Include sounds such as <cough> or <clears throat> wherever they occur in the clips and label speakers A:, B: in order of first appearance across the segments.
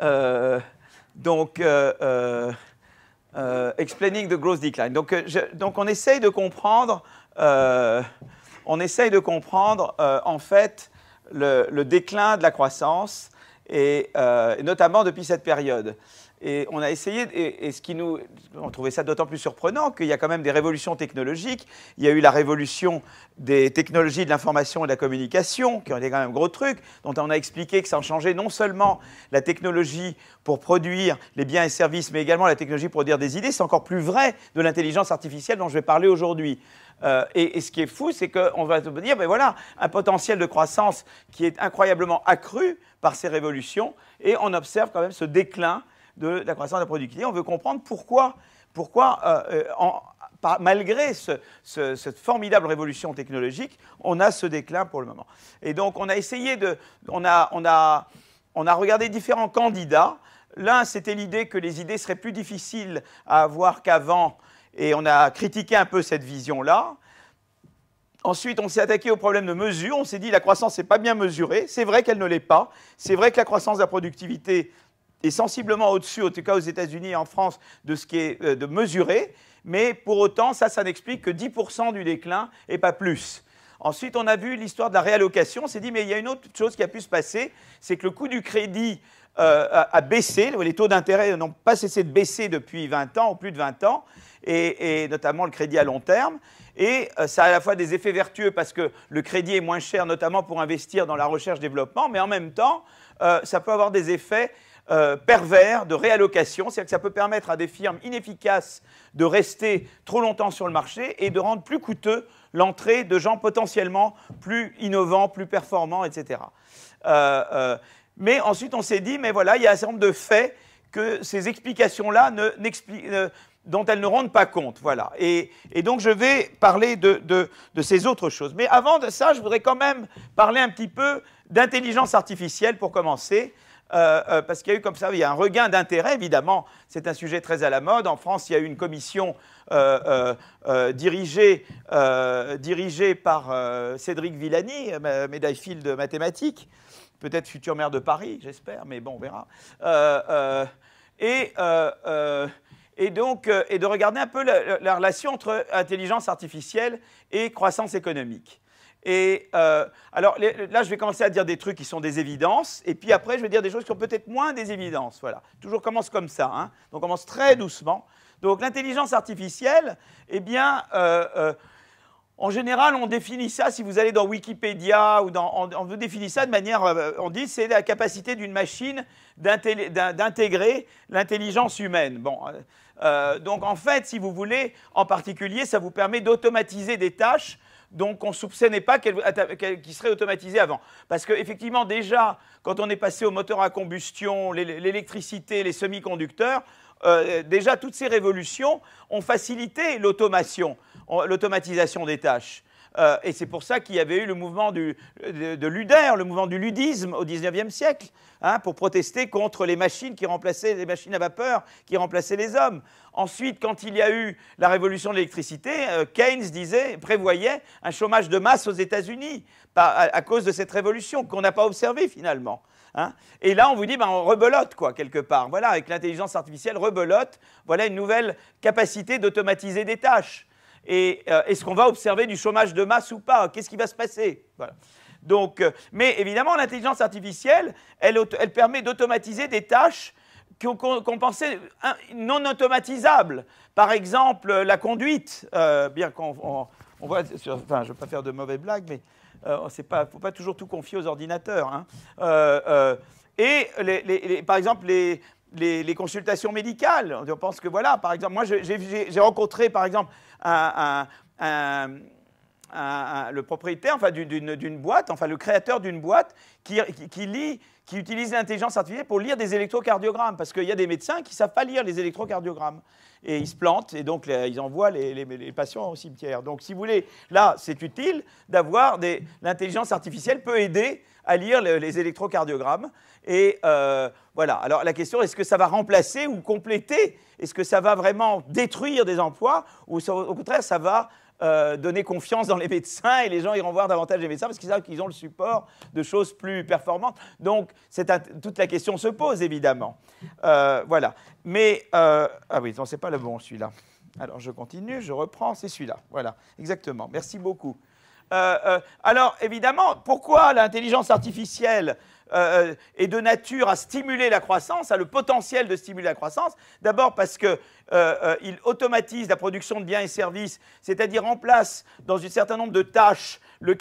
A: Euh, donc, euh, euh, euh, explaining the growth decline. Donc, euh, donc on essaye de comprendre, on essaye de comprendre en fait le, le, déclin de la croissance et, et notamment depuis cette période. Et on a essayé, et, ce qui nous. On trouvait ça d'autant plus surprenant qu'il y a quand même des révolutions technologiques. Il y a eu la révolution des technologies de l'information et de la communication, qui ont été quand même un gros truc, dont on a expliqué que ça en changeait non seulement la technologie pour produire les biens et services, mais également la technologie pour produire des idées. C'est encore plus vrai de l'intelligence artificielle dont je vais parler aujourd'hui. Euh, et, ce qui est fou, c'est qu'on va se dire, ben voilà, un potentiel de croissance qui est incroyablement accru par ces révolutions, et on observe quand même ce déclin de la croissance de la productivité. On veut comprendre pourquoi, pourquoi euh, euh, malgré cette formidable révolution technologique, on a ce déclin pour le moment. Et donc on a essayé de... On a, on a regardé différents candidats. L'un, c'était l'idée que les idées seraient plus difficiles à avoir qu'avant, et on a critiqué un peu cette vision-là. Ensuite, on s'est attaqué au problème de mesure. On s'est dit la croissance n'est pas bien mesurée. C'est vrai qu'elle ne l'est pas. C'est vrai que la croissance de la productivité, est sensiblement au-dessus, en tout cas aux États-Unis et en France, de ce qui est euh, de mesuré. Mais pour autant, ça, ça n'explique que 10% du déclin et pas plus. Ensuite, on a vu l'histoire de la réallocation. On s'est dit, mais il y a une autre chose qui a pu se passer, c'est que le coût du crédit euh, a, baissé. Les taux d'intérêt n'ont pas cessé de baisser depuis 20 ans, ou plus de 20 ans, et, notamment le crédit à long terme. Et euh, ça a à la fois des effets vertueux parce que le crédit est moins cher, notamment pour investir dans la recherche-développement, mais en même temps, ça peut avoir des effets euh, pervers de réallocation, c'est-à-dire que ça peut permettre à des firmes inefficaces de rester trop longtemps sur le marché et de rendre plus coûteux l'entrée de gens potentiellement plus innovants, plus performants, etc. Euh, euh, mais ensuite, on s'est dit, mais voilà, il y a un certain nombre de faits que ces explications-là ne, dont elles ne rendent pas compte. Voilà. Et, donc, je vais parler de, de, ces autres choses. Mais avant de ça, je voudrais quand même parler un petit peu d'intelligence artificielle pour commencer. Euh, euh, parce qu'il y a eu comme ça, il y a un regain d'intérêt, évidemment, c'est un sujet très à la mode. En France, il y a eu une commission euh, dirigée, par Cédric Villani, médaille field de mathématiques, peut-être futur maire de Paris, j'espère, mais bon, on verra. et donc de regarder un peu la, relation entre intelligence artificielle et croissance économique. Et euh, alors là, je vais commencer à dire des trucs qui sont des évidences, et puis après, je vais dire des choses qui sont peut-être moins des évidences. Voilà. Toujours commence comme ça. Hein. Donc, on commence très doucement. Donc, l'intelligence artificielle, eh bien, euh, euh, en général, on définit ça. Si vous allez dans Wikipédia ou dans, on, on définit ça de manière, on dit, c'est la capacité d'une machine d'intégrer l'intelligence humaine. Bon. donc en fait, si vous voulez, en particulier, ça vous permet d'automatiser des tâches donc on ne soupçonnait pas qu'elle serait automatisée avant. Parce qu'effectivement, déjà, quand on est passé au moteur à combustion, l'électricité, les semi-conducteurs, euh, déjà toutes ces révolutions ont facilité l'automation, l'automatisation des tâches. Euh, et c'est pour ça qu'il y avait eu le mouvement de, l'UDER, le mouvement du ludisme au 19e siècle, hein, pour protester contre les machines qui remplaçaient les machines à vapeur, qui remplaçaient les hommes. Ensuite, quand il y a eu la révolution de l'électricité, euh, Keynes disait, prévoyait un chômage de masse aux États-Unis à, cause de cette révolution qu'on n'a pas observée finalement. Hein. et là, on vous dit, ben, on rebelote, quoi, quelque part. Voilà, avec l'intelligence artificielle, rebelote, voilà une nouvelle capacité d'automatiser des tâches et euh, est-ce qu'on va observer du chômage de masse ou pas Qu'est-ce qui va se passer voilà. Donc, euh, mais évidemment, l'intelligence artificielle, elle, permet d'automatiser des tâches qu'on pensait hein, non automatisables. Par exemple, la conduite, euh, bien qu'on voit, enfin, je ne veux pas faire de mauvaises blagues, mais il ne faut pas toujours tout confier aux ordinateurs. Hein. et par exemple, les, les, consultations médicales. On pense que voilà, par exemple, moi j'ai rencontré par exemple à, le propriétaire enfin, d'une boîte, enfin le créateur d'une boîte, qui, lit qui utilisent l'intelligence artificielle pour lire des électrocardiogrammes, parce qu'il y a des médecins qui ne savent pas lire les électrocardiogrammes. Et ils se plantent, et donc ils envoient les, patients au cimetière. Donc si vous voulez, là, c'est utile d'avoir des... L'intelligence artificielle peut aider à lire les électrocardiogrammes. Et euh, voilà. Alors la question, est-ce que ça va remplacer ou compléter Est-ce que ça va vraiment détruire des emplois Ou au contraire, ça va euh, donner confiance dans les médecins et les gens iront voir davantage les médecins parce qu'ils savent qu'ils ont le support de choses plus performantes. Donc, toute la question se pose, évidemment. Euh, voilà. Mais, euh, ah oui, non, c'est pas le bon, celui-là. Alors, je continue, je reprends, c'est celui-là. Voilà, exactement. Merci beaucoup. alors, évidemment, pourquoi l'intelligence artificielle et euh, euh, est de nature à stimuler la croissance, a le potentiel de stimuler la croissance. D'abord parce qu'il euh, automatise la production de biens et services, c'est-à-dire remplace dans un certain nombre de tâches le,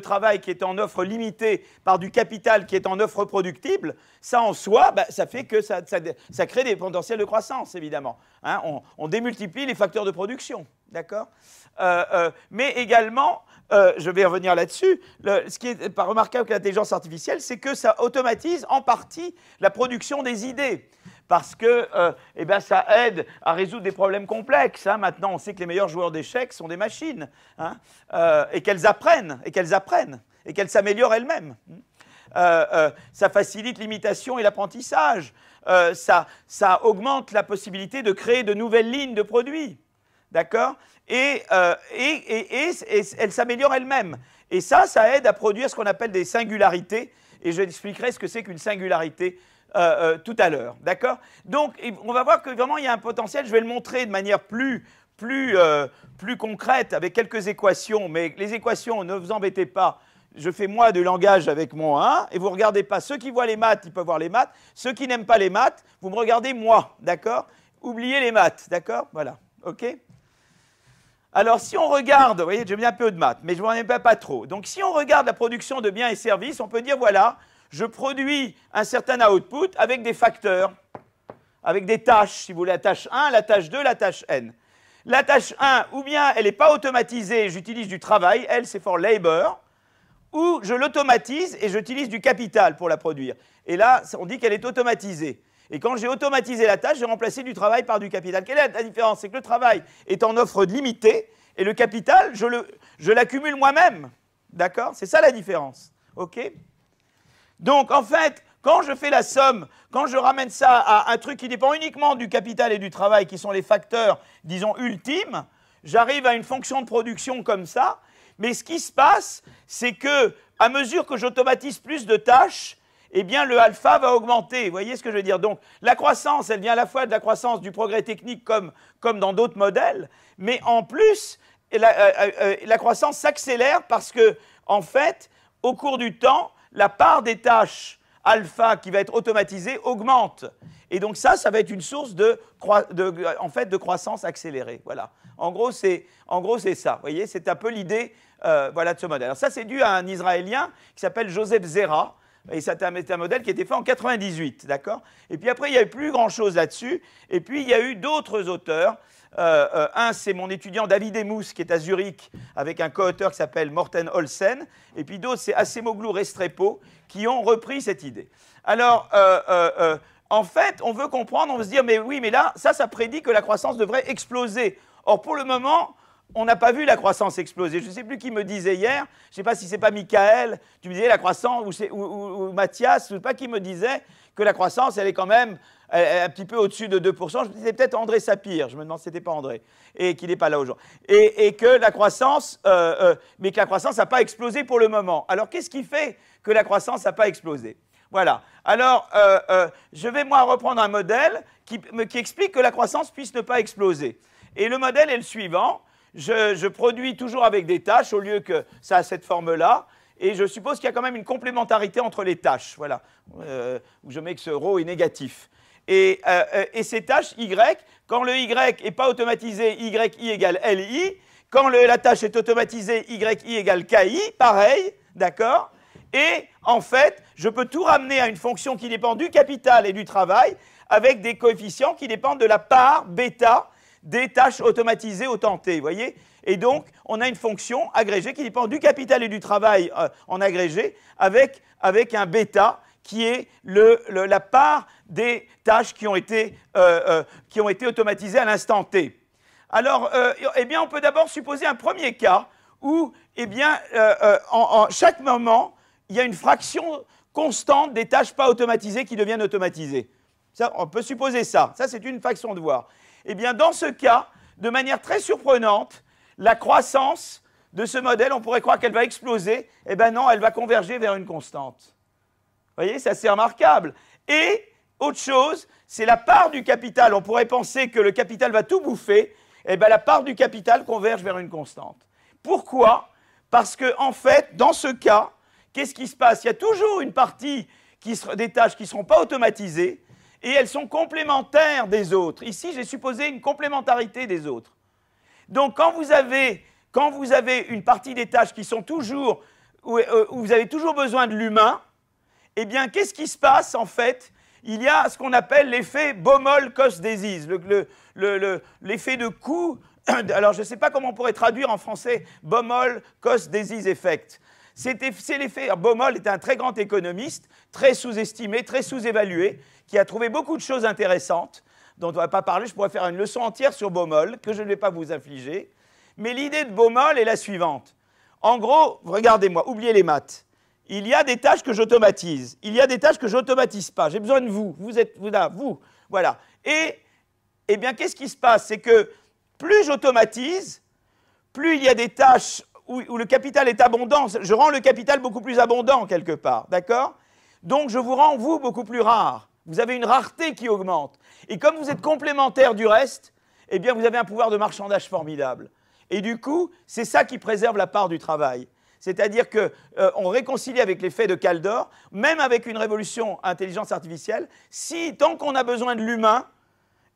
A: travail qui est en offre limitée par du capital qui est en offre productible, ça en soi, bah, ça fait que ça, crée des potentiels de croissance, évidemment. Hein. on, démultiplie les facteurs de production, d'accord Mais également, euh, je vais revenir là-dessus, ce qui est pas remarquable avec l'intelligence artificielle, c'est que ça automatise en partie la production des idées parce que euh, eh ben, ça aide à résoudre des problèmes complexes. Hein. Maintenant, on sait que les meilleurs joueurs d'échecs sont des machines, hein. euh, et qu'elles apprennent, et qu'elles apprennent, et qu'elles s'améliorent elles-mêmes. Hmm. ça facilite l'imitation et l'apprentissage. Ça, ça augmente la possibilité de créer de nouvelles lignes de produits. D'accord euh, et, elle s'améliore elle-même. Et ça, ça aide à produire ce qu'on appelle des singularités. Et je expliquerai ce que c'est qu'une singularité euh, euh, tout à l'heure. D'accord Donc, on va voir que vraiment, il y a un potentiel. Je vais le montrer de manière plus, plus, plus concrète avec quelques équations. Mais les équations, ne vous embêtez pas je fais moi du langage avec mon 1, et vous regardez pas ceux qui voient les maths, ils peuvent voir les maths. Ceux qui n'aiment pas les maths, vous me regardez moi, d'accord Oubliez les maths, d'accord Voilà, ok alors, si on regarde, vous voyez, j'ai mis un peu de maths, mais je ne vous pas, pas trop. Donc, si on regarde la production de biens et services, on peut dire, voilà, je produis un certain output avec des facteurs, avec des tâches, si vous voulez, la tâche 1, la tâche 2, la tâche n. La tâche 1, ou bien elle n'est pas automatisée, j'utilise du travail, elle c'est for labor, ou je l'automatise et j'utilise du capital pour la produire. Et là, on dit qu'elle est automatisée. Et quand j'ai automatisé la tâche, j'ai remplacé du travail par du capital. Quelle est la différence C'est que le travail est en offre limitée et le capital, je l'accumule moi-même. D'accord C'est ça la différence. OK Donc, en fait, quand je fais la somme, quand je ramène ça à un truc qui dépend uniquement du capital et du travail, qui sont les facteurs, disons, ultimes, j'arrive à une fonction de production comme ça. Mais ce qui se passe, c'est que, à mesure que j'automatise plus de tâches, eh bien le alpha va augmenter. Vous voyez ce que je veux dire Donc la croissance, elle vient à la fois de la croissance du progrès technique comme, dans d'autres modèles, mais en plus, euh, euh, euh, la, croissance s'accélère parce que, en fait, au cours du temps, la part des tâches alpha qui va être automatisée augmente. Et donc ça, ça va être une source de, en de croissance accélérée. Voilà. En gros, c'est ça. Vous voyez, c'est un peu l'idée voilà, de ce modèle. Alors ça, c'est dû à un Israélien qui s'appelle Joseph Zera, et c'était un modèle qui était fait en 98, d'accord Et puis après, il n'y a eu plus grand-chose là-dessus. Et puis, il y a eu d'autres auteurs. Euh, euh, un, c'est mon étudiant David Emous, qui est à Zurich, avec un co-auteur qui s'appelle Morten Olsen. Et puis d'autres, c'est et Restrepo, qui ont repris cette idée. Alors, euh, en fait, on veut comprendre, on veut se dire, mais oui, mais là, ça, ça prédit que la croissance devrait exploser. Or, pour le moment, on n'a pas vu la croissance exploser. Je ne sais plus qui me disait hier, je ne sais pas si c'est pas Michael, tu me disais la croissance, ou, ou, Mathias, je ne sais pas qui me disait que la croissance, elle est quand même un petit peu au-dessus de 2%. Je disais peut-être André Sapir, je me demande si ce n'était pas André, et qu'il n'est pas là aujourd'hui. Et, que la croissance, euh, euh, mais que la croissance n'a pas explosé pour le moment. Alors qu'est-ce qui fait que la croissance n'a pas explosé Voilà. Alors, euh, je vais moi reprendre un modèle qui explique que la croissance puisse ne pas exploser. Et le modèle est le suivant je, produis toujours avec des tâches au lieu que ça a cette forme-là. Et je suppose qu'il y a quand même une complémentarité entre les tâches, voilà, euh, où je mets que ce rho est négatif. Et, euh, euh, ces tâches y, quand le y n'est pas automatisé, yi égale li. Quand la tâche est automatisée, yi égale ki, pareil, d'accord Et en fait, je peux tout ramener à une fonction qui dépend du capital et du travail avec des coefficients qui dépendent de la part bêta des tâches automatisées au temps t, vous voyez Et donc, on a une fonction agrégée qui dépend du capital et du travail euh, en agrégé, avec, avec un bêta qui est le, la part des tâches qui ont été, euh, euh, qui ont été automatisées à l'instant t. Alors, eh bien, on peut d'abord supposer un premier cas où, eh bien, en, en chaque moment, il y a une fraction constante des tâches pas automatisées qui deviennent automatisées on peut supposer ça. Ça, c'est une façon de voir. Eh bien, dans ce cas, de manière très surprenante, la croissance de ce modèle, on pourrait croire qu'elle va exploser. Eh bien non, elle va converger vers une constante. Vous voyez, ça c'est remarquable. Et autre chose, c'est la part du capital. On pourrait penser que le capital va tout bouffer. Eh bien la part du capital converge vers une constante. Pourquoi Parce que en fait, dans ce cas, qu'est-ce qui se passe Il y a toujours une partie qui des tâches qui ne seront pas automatisées et elles sont complémentaires des autres. Ici, j'ai supposé une complémentarité des autres. Donc quand vous avez, une partie des tâches qui sont toujours, euh, où, vous avez toujours besoin de l'humain, eh bien, qu'est-ce qui se passe en fait Il y a ce qu'on appelle l'effet Baumol-Cos-Désise, l'effet de coût. <coughs> Alors, je ne sais pas comment on pourrait traduire en français Baumol-Cos-Désise effect. C'est l'effet. Baumol était un très grand économiste très sous-estimé, très sous-évalué, qui a trouvé beaucoup de choses intéressantes dont on ne va pas parler. Je pourrais faire une leçon entière sur Baumol, que je ne vais pas vous infliger. Mais l'idée de Baumol est la suivante. En gros, regardez-moi, oubliez les maths. Il y a des tâches que j'automatise. Il y a des tâches que j'automatise pas. J'ai besoin de vous. Vous êtes vous là, vous. Voilà. Et eh bien, qu'est-ce qui se passe C'est que plus j'automatise, plus il y a des tâches où, où, le capital est abondant. Je rends le capital beaucoup plus abondant quelque part. D'accord donc je vous rends, vous, beaucoup plus rare. Vous avez une rareté qui augmente. Et comme vous êtes complémentaire du reste, eh bien vous avez un pouvoir de marchandage formidable. Et du coup, c'est ça qui préserve la part du travail. C'est-à-dire qu'on euh, réconcilie avec l'effet de Caldor, même avec une révolution intelligence artificielle, si tant qu'on a besoin de l'humain,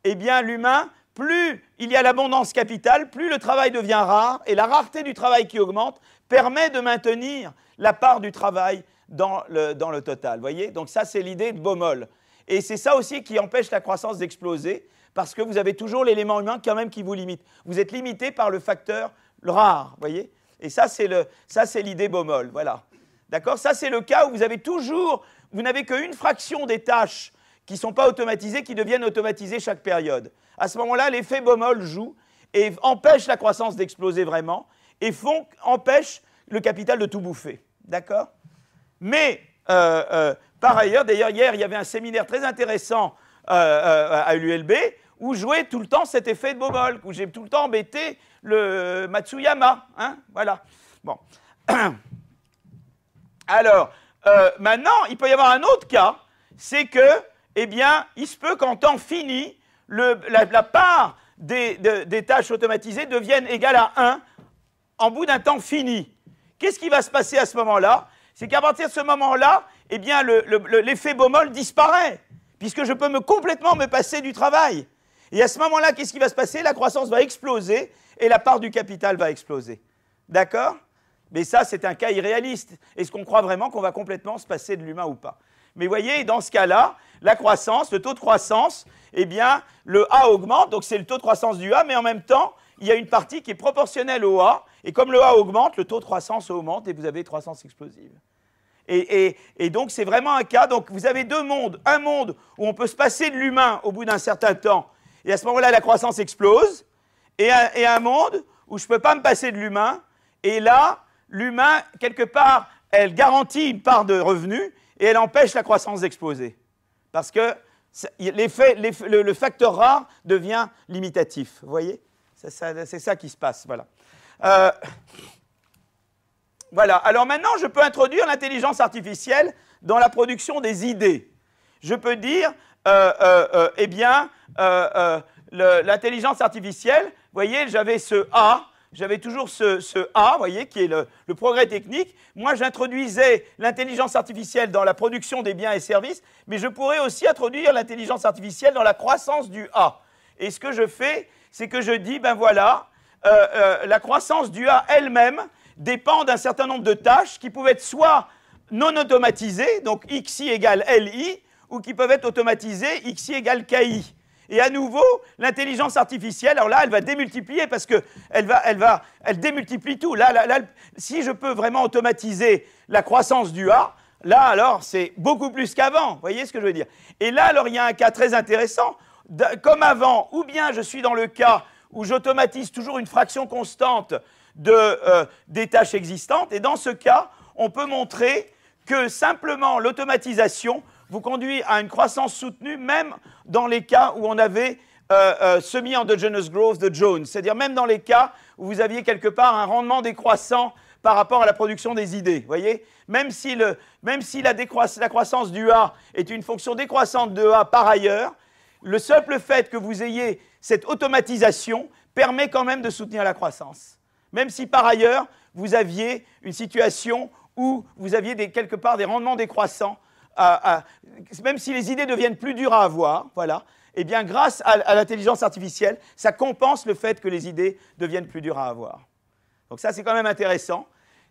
A: eh bien l'humain, plus il y a l'abondance capitale, plus le travail devient rare, et la rareté du travail qui augmente permet de maintenir la part du travail dans le, dans le total. voyez Donc ça, c'est l'idée de Baumol. Et c'est ça aussi qui empêche la croissance d'exploser, parce que vous avez toujours l'élément humain quand même qui vous limite. Vous êtes limité par le facteur rare, voyez Et ça, c'est l'idée Baumol, voilà. D'accord Ça, c'est le cas où vous avez toujours, vous n'avez qu'une fraction des tâches qui ne sont pas automatisées, qui deviennent automatisées chaque période. À ce moment-là, l'effet Baumol joue et empêche la croissance d'exploser vraiment, et font, empêche le capital de tout bouffer. D'accord mais euh, euh, par ailleurs, d'ailleurs hier, il y avait un séminaire très intéressant euh, à l'ULB où jouait tout le temps cet effet de Bobol, où j'ai tout le temps embêté le Matsuyama. Hein, voilà. <clears throat> Alors, maintenant, il peut y avoir un autre cas, c'est que, eh bien, il se peut qu'en temps fini, la, part des tâches automatisées devienne égale à 1 en bout d'un temps fini. Qu'est-ce qui va se passer à ce moment-là c'est qu'à partir de ce moment-là, eh bien, l'effet le, disparaît, puisque je peux me complètement me passer du travail. Et à ce moment-là, qu'est-ce qui va se passer La croissance va exploser et la part du capital va exploser. D'accord Mais ça, c'est un cas irréaliste. Est-ce qu'on croit vraiment qu'on va complètement se passer de l'humain ou pas Mais voyez, dans ce cas-là, la croissance, le taux de croissance, eh bien, le A augmente, donc c'est le taux de croissance du A, mais en même temps, il y a une partie qui est proportionnelle au A, et comme le A augmente, le taux de croissance augmente, et vous avez croissance explosive. Et, donc c'est vraiment un cas, donc vous avez deux mondes, un monde où on peut se passer de l'humain au bout d'un certain temps, et à ce moment-là la croissance explose, et un, monde où je ne peux pas me passer de l'humain, et là, l'humain, quelque part, elle garantit une part de revenus, et elle empêche la croissance d'exploser. Parce que le, le, facteur rare devient limitatif, vous voyez c'est ça, qui se passe, voilà. Euh, voilà, alors maintenant, je peux introduire l'intelligence artificielle dans la production des idées. Je peux dire, euh, euh, eh bien, l'intelligence artificielle, vous voyez, j'avais ce A, j'avais toujours ce, A, vous voyez, qui est le, le progrès technique. Moi, j'introduisais l'intelligence artificielle dans la production des biens et services, mais je pourrais aussi introduire l'intelligence artificielle dans la croissance du A. Et ce que je fais, c'est que je dis, ben voilà, euh, euh, la croissance du A elle-même dépend d'un certain nombre de tâches qui peuvent être soit non automatisées, donc xi égale li, ou qui peuvent être automatisées, xi égale ki. Et à nouveau, l'intelligence artificielle, alors là, elle va démultiplier parce qu'elle elle va, elle démultiplie tout. Là, là, si je peux vraiment automatiser la croissance du A, là, alors, c'est beaucoup plus qu'avant. Vous voyez ce que je veux dire Et là, alors, il y a un cas très intéressant comme avant, ou bien je suis dans le cas où j'automatise toujours une fraction constante de, euh, des tâches existantes. Et dans ce cas, on peut montrer que simplement l'automatisation vous conduit à une croissance soutenue, même dans les cas où on avait euh, euh, semi endogenous growth de Jones, c'est-à-dire même dans les cas où vous aviez quelque part un rendement décroissant par rapport à la production des idées. voyez Même si, la croissance du A est une fonction décroissante de A par ailleurs, le simple fait que vous ayez cette automatisation permet quand même de soutenir la croissance. Même si par ailleurs, vous aviez une situation où vous aviez quelque part des rendements décroissants, même si les idées deviennent plus dures à avoir, voilà, eh bien grâce à, l'intelligence artificielle, ça compense le fait que les idées deviennent plus dures à avoir. Donc ça, c'est quand même intéressant.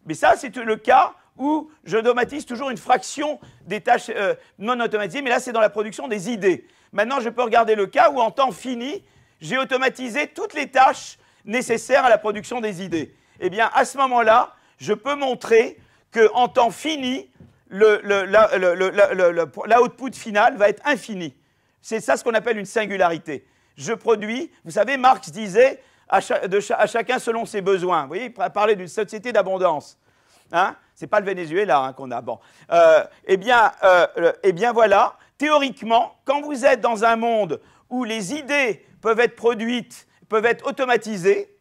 A: Mais ça, c'est le cas où je domatise toujours une fraction des tâches euh, non automatisées, mais là, c'est dans la production des idées. Maintenant, je peux regarder le cas où en temps fini, j'ai automatisé toutes les tâches nécessaires à la production des idées. Eh bien, à ce moment-là, je peux montrer qu'en temps fini, le, final la, finale va être infini. C'est ça ce qu'on appelle une singularité. Je produis, vous savez, Marx disait à, chacun selon ses besoins. Vous voyez, il parlait d'une société d'abondance. Hein Ce n'est pas le Venezuela hein, qu'on a. Bon. Euh, eh bien, euh, eh bien, voilà, théoriquement, quand vous êtes dans un monde où les idées peuvent être produites, peuvent être automatisées,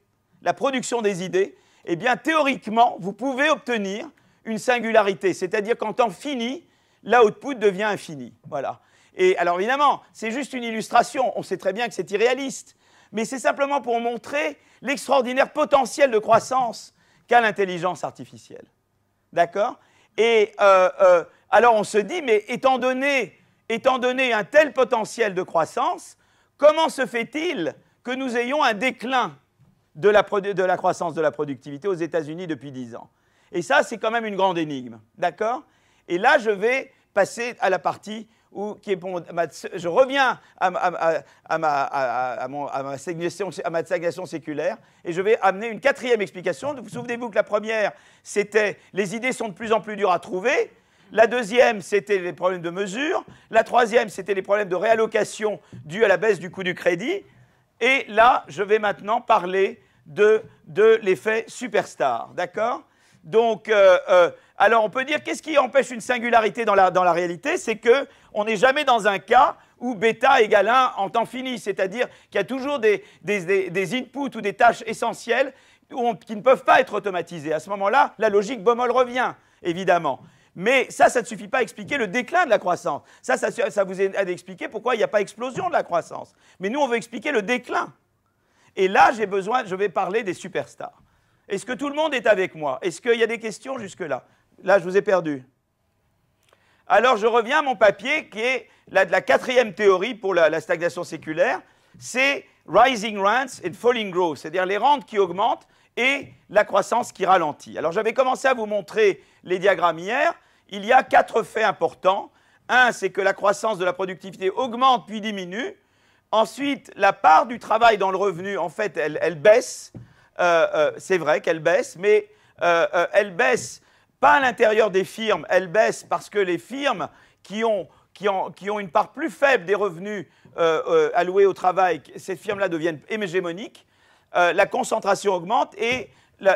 A: la production des idées, eh bien théoriquement, vous pouvez obtenir une singularité, c'est-à-dire qu'en temps fini, l'output devient infini. Voilà. Et alors évidemment, c'est juste une illustration, on sait très bien que c'est irréaliste, mais c'est simplement pour montrer l'extraordinaire potentiel de croissance qu'a l'intelligence artificielle. D'accord Et euh, euh, alors on se dit, mais étant donné étant donné un tel potentiel de croissance, comment se fait-il que nous ayons un déclin de la, croissance de la productivité aux États-Unis depuis 10 ans Et ça, c'est quand même une grande énigme. D'accord Et là, je vais passer à la partie où je reviens à, ma, stagnation, séculaire et je vais amener une quatrième explication. Vous souvenez-vous que la première, c'était les idées sont de plus en plus dures à trouver. La deuxième, c'était les problèmes de mesure. La troisième, c'était les problèmes de réallocation dus à la baisse du coût du crédit. Et là, je vais maintenant parler de, l'effet superstar. D'accord Donc, euh, euh, alors on peut dire, qu'est-ce qui empêche une singularité dans la, réalité C'est qu'on n'est jamais dans un cas où bêta égale 1 en temps fini, c'est-à-dire qu'il y a toujours des, inputs ou des tâches essentielles qui ne peuvent pas être automatisées. À ce moment-là, la logique Baumol revient, évidemment. Mais ça, ça ne suffit pas à expliquer le déclin de la croissance. Ça, ça, vous aide à expliquer pourquoi il n'y a pas explosion de la croissance. Mais nous, on veut expliquer le déclin. Et là, j'ai besoin, je vais parler des superstars. Est-ce que tout le monde est avec moi Est-ce qu'il y a des questions jusque-là Là, je vous ai perdu. Alors, je reviens à mon papier qui est la, quatrième théorie pour la, la stagnation séculaire. C'est rising rents and falling growth, c'est-à-dire les rentes qui augmentent et la croissance qui ralentit. Alors, j'avais commencé à vous montrer les diagrammes hier il y a quatre faits importants. Un, c'est que la croissance de la productivité augmente puis diminue. Ensuite, la part du travail dans le revenu, en fait, elle, baisse. Euh, euh, c'est vrai qu'elle baisse, mais euh, elle baisse pas à l'intérieur des firmes, elle baisse parce que les firmes qui ont, qui ont, qui ont une part plus faible des revenus alloués au travail, ces firmes-là deviennent hégémoniques, la concentration augmente et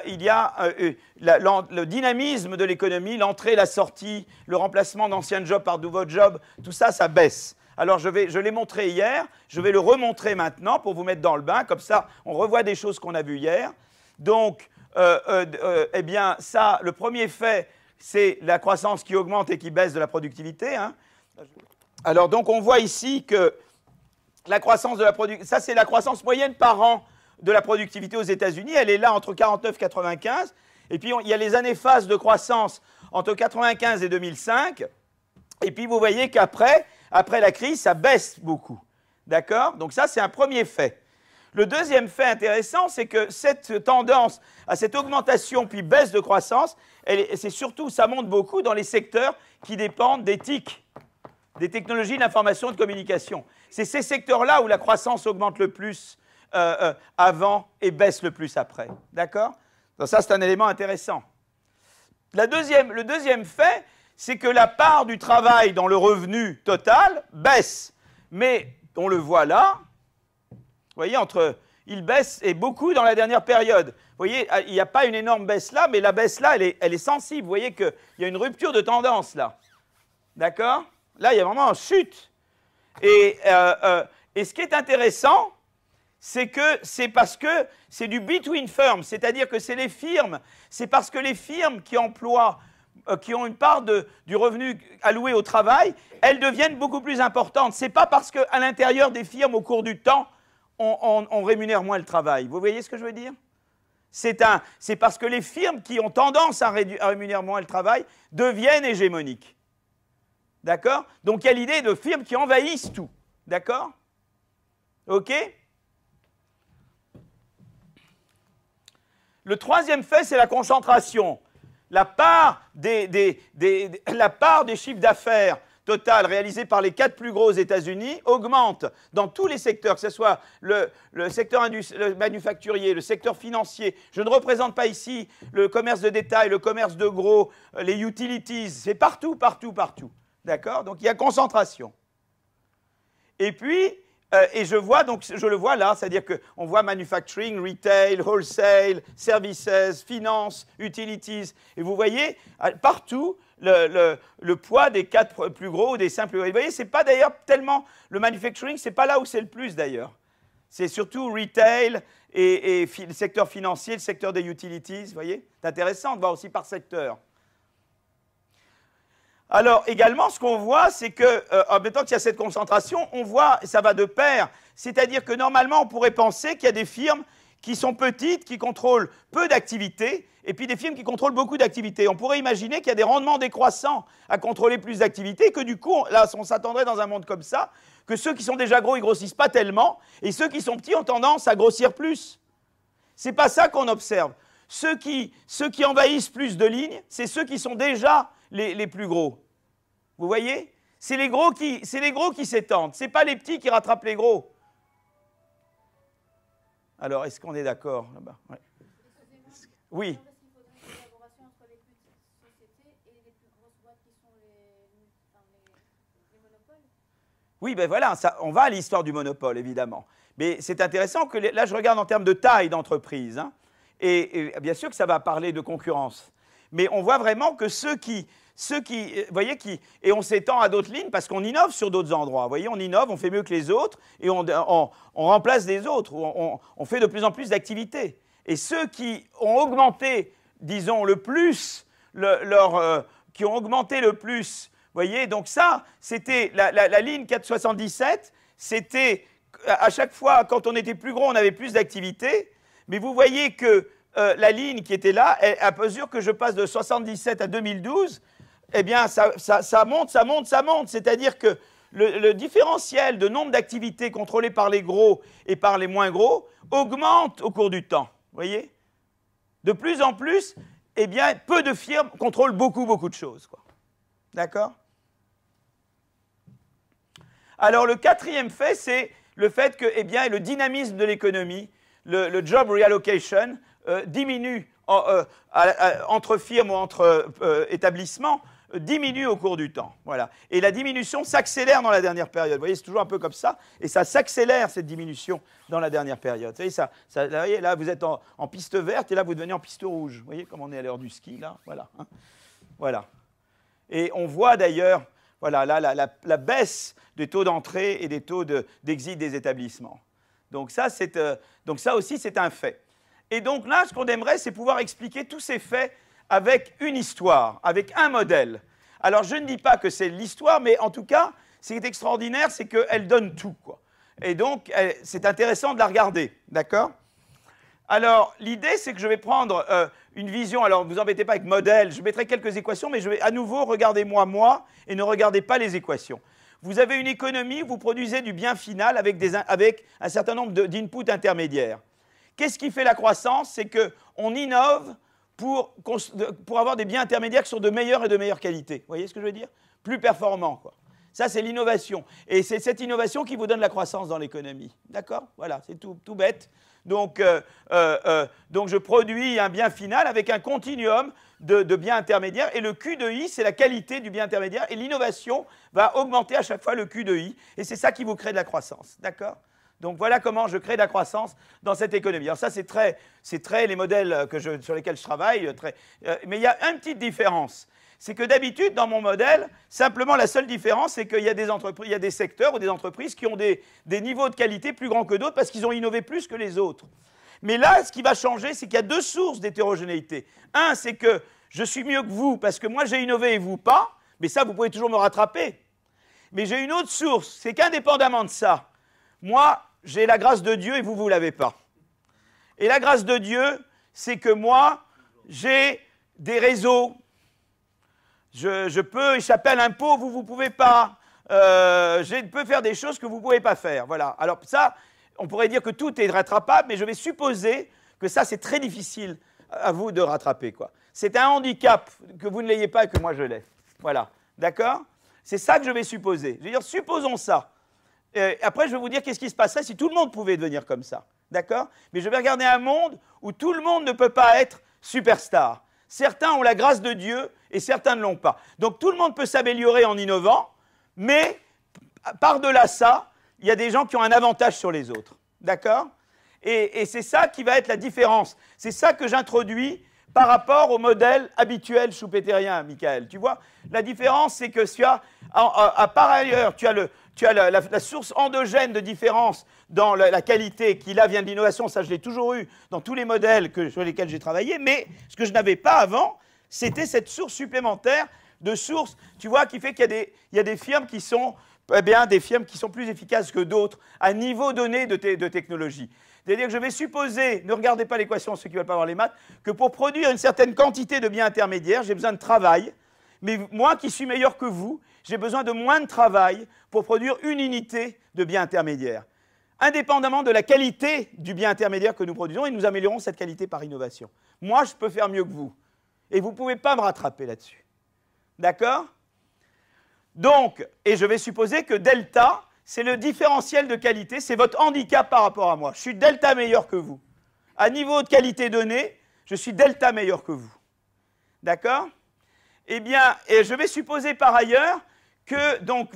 A: il y a euh, euh, le dynamisme de l'économie, l'entrée, la sortie, le remplacement d'anciens jobs par de nouveaux jobs, tout ça, ça baisse. Alors je, l'ai montré hier, je vais le remontrer maintenant pour vous mettre dans le bain, comme ça on revoit des choses qu'on a vues hier. Donc, euh, eh bien ça, le premier fait, c'est la croissance qui augmente et qui baisse de la productivité. Hein. Alors donc on voit ici que la croissance de la productivité, ça c'est la croissance moyenne par an de la productivité aux États-Unis. Elle est là entre 49 et 95. Et puis, il y a les années phases de croissance entre 95 et 2005. Et puis, vous voyez qu'après, après la crise, ça baisse beaucoup. D'accord Donc ça, c'est un premier fait. Le deuxième fait intéressant, c'est que cette tendance à cette augmentation puis baisse de croissance, c'est surtout, ça monte beaucoup dans les secteurs qui dépendent des TIC, des technologies d'information et de communication. C'est ces secteurs-là où la croissance augmente le plus euh, euh, avant et baisse le plus après. D'accord Donc ça, c'est un élément intéressant. La deuxième, le deuxième fait, c'est que la part du travail dans le revenu total baisse. Mais on le voit là, vous voyez, entre il baisse et beaucoup dans la dernière période. Vous voyez, il n'y a pas une énorme baisse là, mais la baisse là, elle est, elle est sensible. Vous voyez qu'il y a une rupture de tendance là. D'accord Là, il y a vraiment une chute. Et, euh, et ce qui est intéressant, c'est que c'est parce que c'est du between firm, c'est-à-dire que c'est les firmes, c'est parce que les firmes qui emploient, euh, qui ont une part du revenu alloué au travail, elles deviennent beaucoup plus importantes. C'est pas parce qu'à l'intérieur des firmes, au cours du temps, on, rémunère moins le travail. Vous voyez ce que je veux dire C'est parce que les firmes qui ont tendance à, à rémunérer moins le travail deviennent hégémoniques. D'accord Donc il y a l'idée de firmes qui envahissent tout. D'accord Ok Le troisième fait, c'est la concentration. La part des, chiffres d'affaires total réalisés par les quatre plus gros États-Unis augmente dans tous les secteurs, que ce soit le, secteur manufacturier, le secteur financier. Je ne représente pas ici le commerce de détail, le commerce de gros, euh, les utilities. C'est partout, partout, partout. D'accord Donc il y a concentration. Et puis, euh, et je donc, je le vois là, c'est-à-dire qu'on voit manufacturing, retail, wholesale, services, finance, utilities. Et vous voyez euh, partout le, poids des quatre plus gros ou des cinq plus gros. vous voyez, c'est pas d'ailleurs tellement le manufacturing, c'est pas là où c'est le plus d'ailleurs. C'est surtout retail et, et, le secteur financier, le secteur des utilities. Vous voyez, c'est intéressant de voir aussi par secteur. Alors également, ce qu'on voit, c'est que euh, en même temps qu'il y a cette concentration, on voit, ça va de pair. C'est-à-dire que normalement, on pourrait penser qu'il y a des firmes qui sont petites, qui contrôlent peu d'activités, et puis des firmes qui contrôlent beaucoup d'activités. On pourrait imaginer qu'il y a des rendements décroissants à contrôler plus d'activités, que du coup, là, on s'attendrait dans un monde comme ça, que ceux qui sont déjà gros, ils grossissent pas tellement, et ceux qui sont petits ont tendance à grossir plus. Ce n'est pas ça qu'on observe. Ceux qui, ceux qui envahissent plus de lignes, c'est ceux qui sont déjà les, plus gros. Vous voyez C'est les gros qui s'étendent, ce n'est pas les petits qui rattrapent les gros. Alors, est-ce qu'on est, d'accord là-bas Oui. Oui, ben voilà, ça, on va à l'histoire du monopole, évidemment. Mais c'est intéressant que là, je regarde en termes de taille d'entreprise. Hein, et, bien sûr que ça va parler de concurrence. Mais on voit vraiment que ceux qui ceux qui, euh, voyez, qui, et on s'étend à d'autres lignes parce qu'on innove sur d'autres endroits. Vous voyez, on innove, on fait mieux que les autres et on, on, remplace les autres, on, on, fait de plus en plus d'activités. Et ceux qui ont augmenté, disons, le plus, leur, euh, qui ont augmenté le plus, voyez, donc ça, c'était la, la, ligne 477, c'était à chaque fois, quand on était plus gros, on avait plus d'activités, mais vous voyez que euh, la ligne qui était là, à mesure que je passe de 77 à 2012, eh bien, ça, monte, ça monte, ça monte. C'est-à-dire que le, différentiel de nombre d'activités contrôlées par les gros et par les moins gros augmente au cours du temps. vous voyez De plus en plus, eh bien, peu de firmes contrôlent beaucoup, beaucoup de choses. D'accord Alors, le quatrième fait, c'est le fait que eh bien, le dynamisme de l'économie, le, job reallocation, euh, diminue euh, entre firmes ou entre euh, établissements diminue au cours du temps. Voilà. Et la diminution s'accélère dans la dernière période. Vous voyez, c'est toujours un peu comme ça. Et ça s'accélère, cette diminution, dans la dernière période. Vous voyez, ça, là, vous êtes en, piste verte et là, vous devenez en piste rouge. Vous voyez, comme on est à l'heure du ski, là. Voilà. Hein. Voilà. Et on voit d'ailleurs voilà, là, la, baisse des taux d'entrée et des taux d'exit des établissements. Donc ça, euh, donc ça aussi, c'est un fait. Et donc là, ce qu'on aimerait, c'est pouvoir expliquer tous ces faits avec une histoire, avec un modèle. Alors je ne dis pas que c'est l'histoire, mais en tout cas, ce qui est extraordinaire, c'est qu'elle donne tout. Quoi. Et donc, c'est intéressant de la regarder, d'accord Alors, l'idée, c'est que je vais prendre euh, une vision, alors ne vous embêtez pas avec modèle, je mettrai quelques équations, mais je vais à nouveau, regardez-moi moi, et ne regardez pas les équations. Vous avez une économie, vous produisez du bien final avec, avec un certain nombre d'inputs intermédiaires. Qu'est-ce qui fait la croissance C'est qu'on innove, pour, avoir des biens intermédiaires qui sont de meilleure et de meilleure qualité. Vous voyez ce que je veux dire Plus performants, Ça, c'est l'innovation. Et c'est cette innovation qui vous donne la croissance dans l'économie. D'accord Voilà, c'est tout, bête. Euh, euh, euh, donc, je produis un bien final avec un continuum de, de biens intermédiaires. Et le Q de I, c'est la qualité du bien intermédiaire. Et l'innovation va augmenter à chaque fois le Q de I. Et c'est ça qui vous crée de la croissance. D'accord donc voilà comment je crée de la croissance dans cette économie. Alors ça, c'est très, c'est très les modèles que je, sur lesquels je travaille. Euh, très, euh, mais il y a une petite différence. C'est que d'habitude, dans mon modèle, simplement la seule différence, c'est qu'il y a des entreprises, il y a des secteurs ou des entreprises qui ont des, des niveaux de qualité plus grands que d'autres parce qu'ils ont innové plus que les autres. Mais là, ce qui va changer, c'est qu'il y a deux sources d'hétérogénéité. Un, c'est que je suis mieux que vous parce que moi j'ai innové et vous pas, mais ça, vous pouvez toujours me rattraper. Mais j'ai une autre source, c'est qu'indépendamment de ça, moi, j'ai la grâce de Dieu et vous, vous ne l'avez pas. Et la grâce de Dieu, c'est que moi, j'ai des réseaux. Je, peux échapper à l'impôt, vous, vous ne pouvez pas. Euh, je peux faire des choses que vous ne pouvez pas faire. Voilà. Alors ça, on pourrait dire que tout est rattrapable, mais je vais supposer que ça, c'est très difficile à vous de rattraper. quoi. C'est un handicap que vous ne l'ayez pas et que moi je l'ai. Voilà. D'accord C'est ça que je vais supposer. Je vais dire, supposons ça. Euh, après, je vais vous dire qu'est-ce qui se passerait si tout le monde pouvait devenir comme ça. D'accord Mais je vais regarder un monde où tout le monde ne peut pas être superstar. Certains ont la grâce de Dieu et certains ne l'ont pas. Donc tout le monde peut s'améliorer en innovant, mais par-delà ça, il y a des gens qui ont un avantage sur les autres. D'accord et, c'est ça qui va être la différence. C'est ça que j'introduis par rapport au modèle habituel choupétérien, Michael. Tu vois, la différence, c'est que tu as, à, part par ailleurs, tu as le, tu as la, source endogène de différence dans la, qualité qui là vient de l'innovation, ça je l'ai toujours eu dans tous les modèles sur lesquels j'ai travaillé, mais ce que je n'avais pas avant, c'était cette source supplémentaire de source, tu vois, qui fait qu'il y, a des, firmes qui sont eh bien, des firmes qui sont plus efficaces que d'autres à niveau donné de, de technologie. C'est-à-dire que je vais supposer, ne regardez pas l'équation, ceux qui ne veulent pas voir les maths, que pour produire une certaine quantité de biens intermédiaires, j'ai besoin de travail, mais moi qui suis meilleur que vous, j'ai besoin de moins de travail pour produire une unité de bien intermédiaire. Indépendamment de la qualité du bien intermédiaire que nous produisons, et nous améliorons cette qualité par innovation. Moi, je peux faire mieux que vous. Et vous ne pouvez pas me rattraper là-dessus. D'accord Donc, et je vais supposer que delta, c'est le différentiel de qualité, c'est votre handicap par rapport à moi. Je suis delta meilleur que vous. À niveau de qualité donnée, je suis delta meilleur que vous. D'accord eh bien, et je vais supposer par ailleurs que, donc,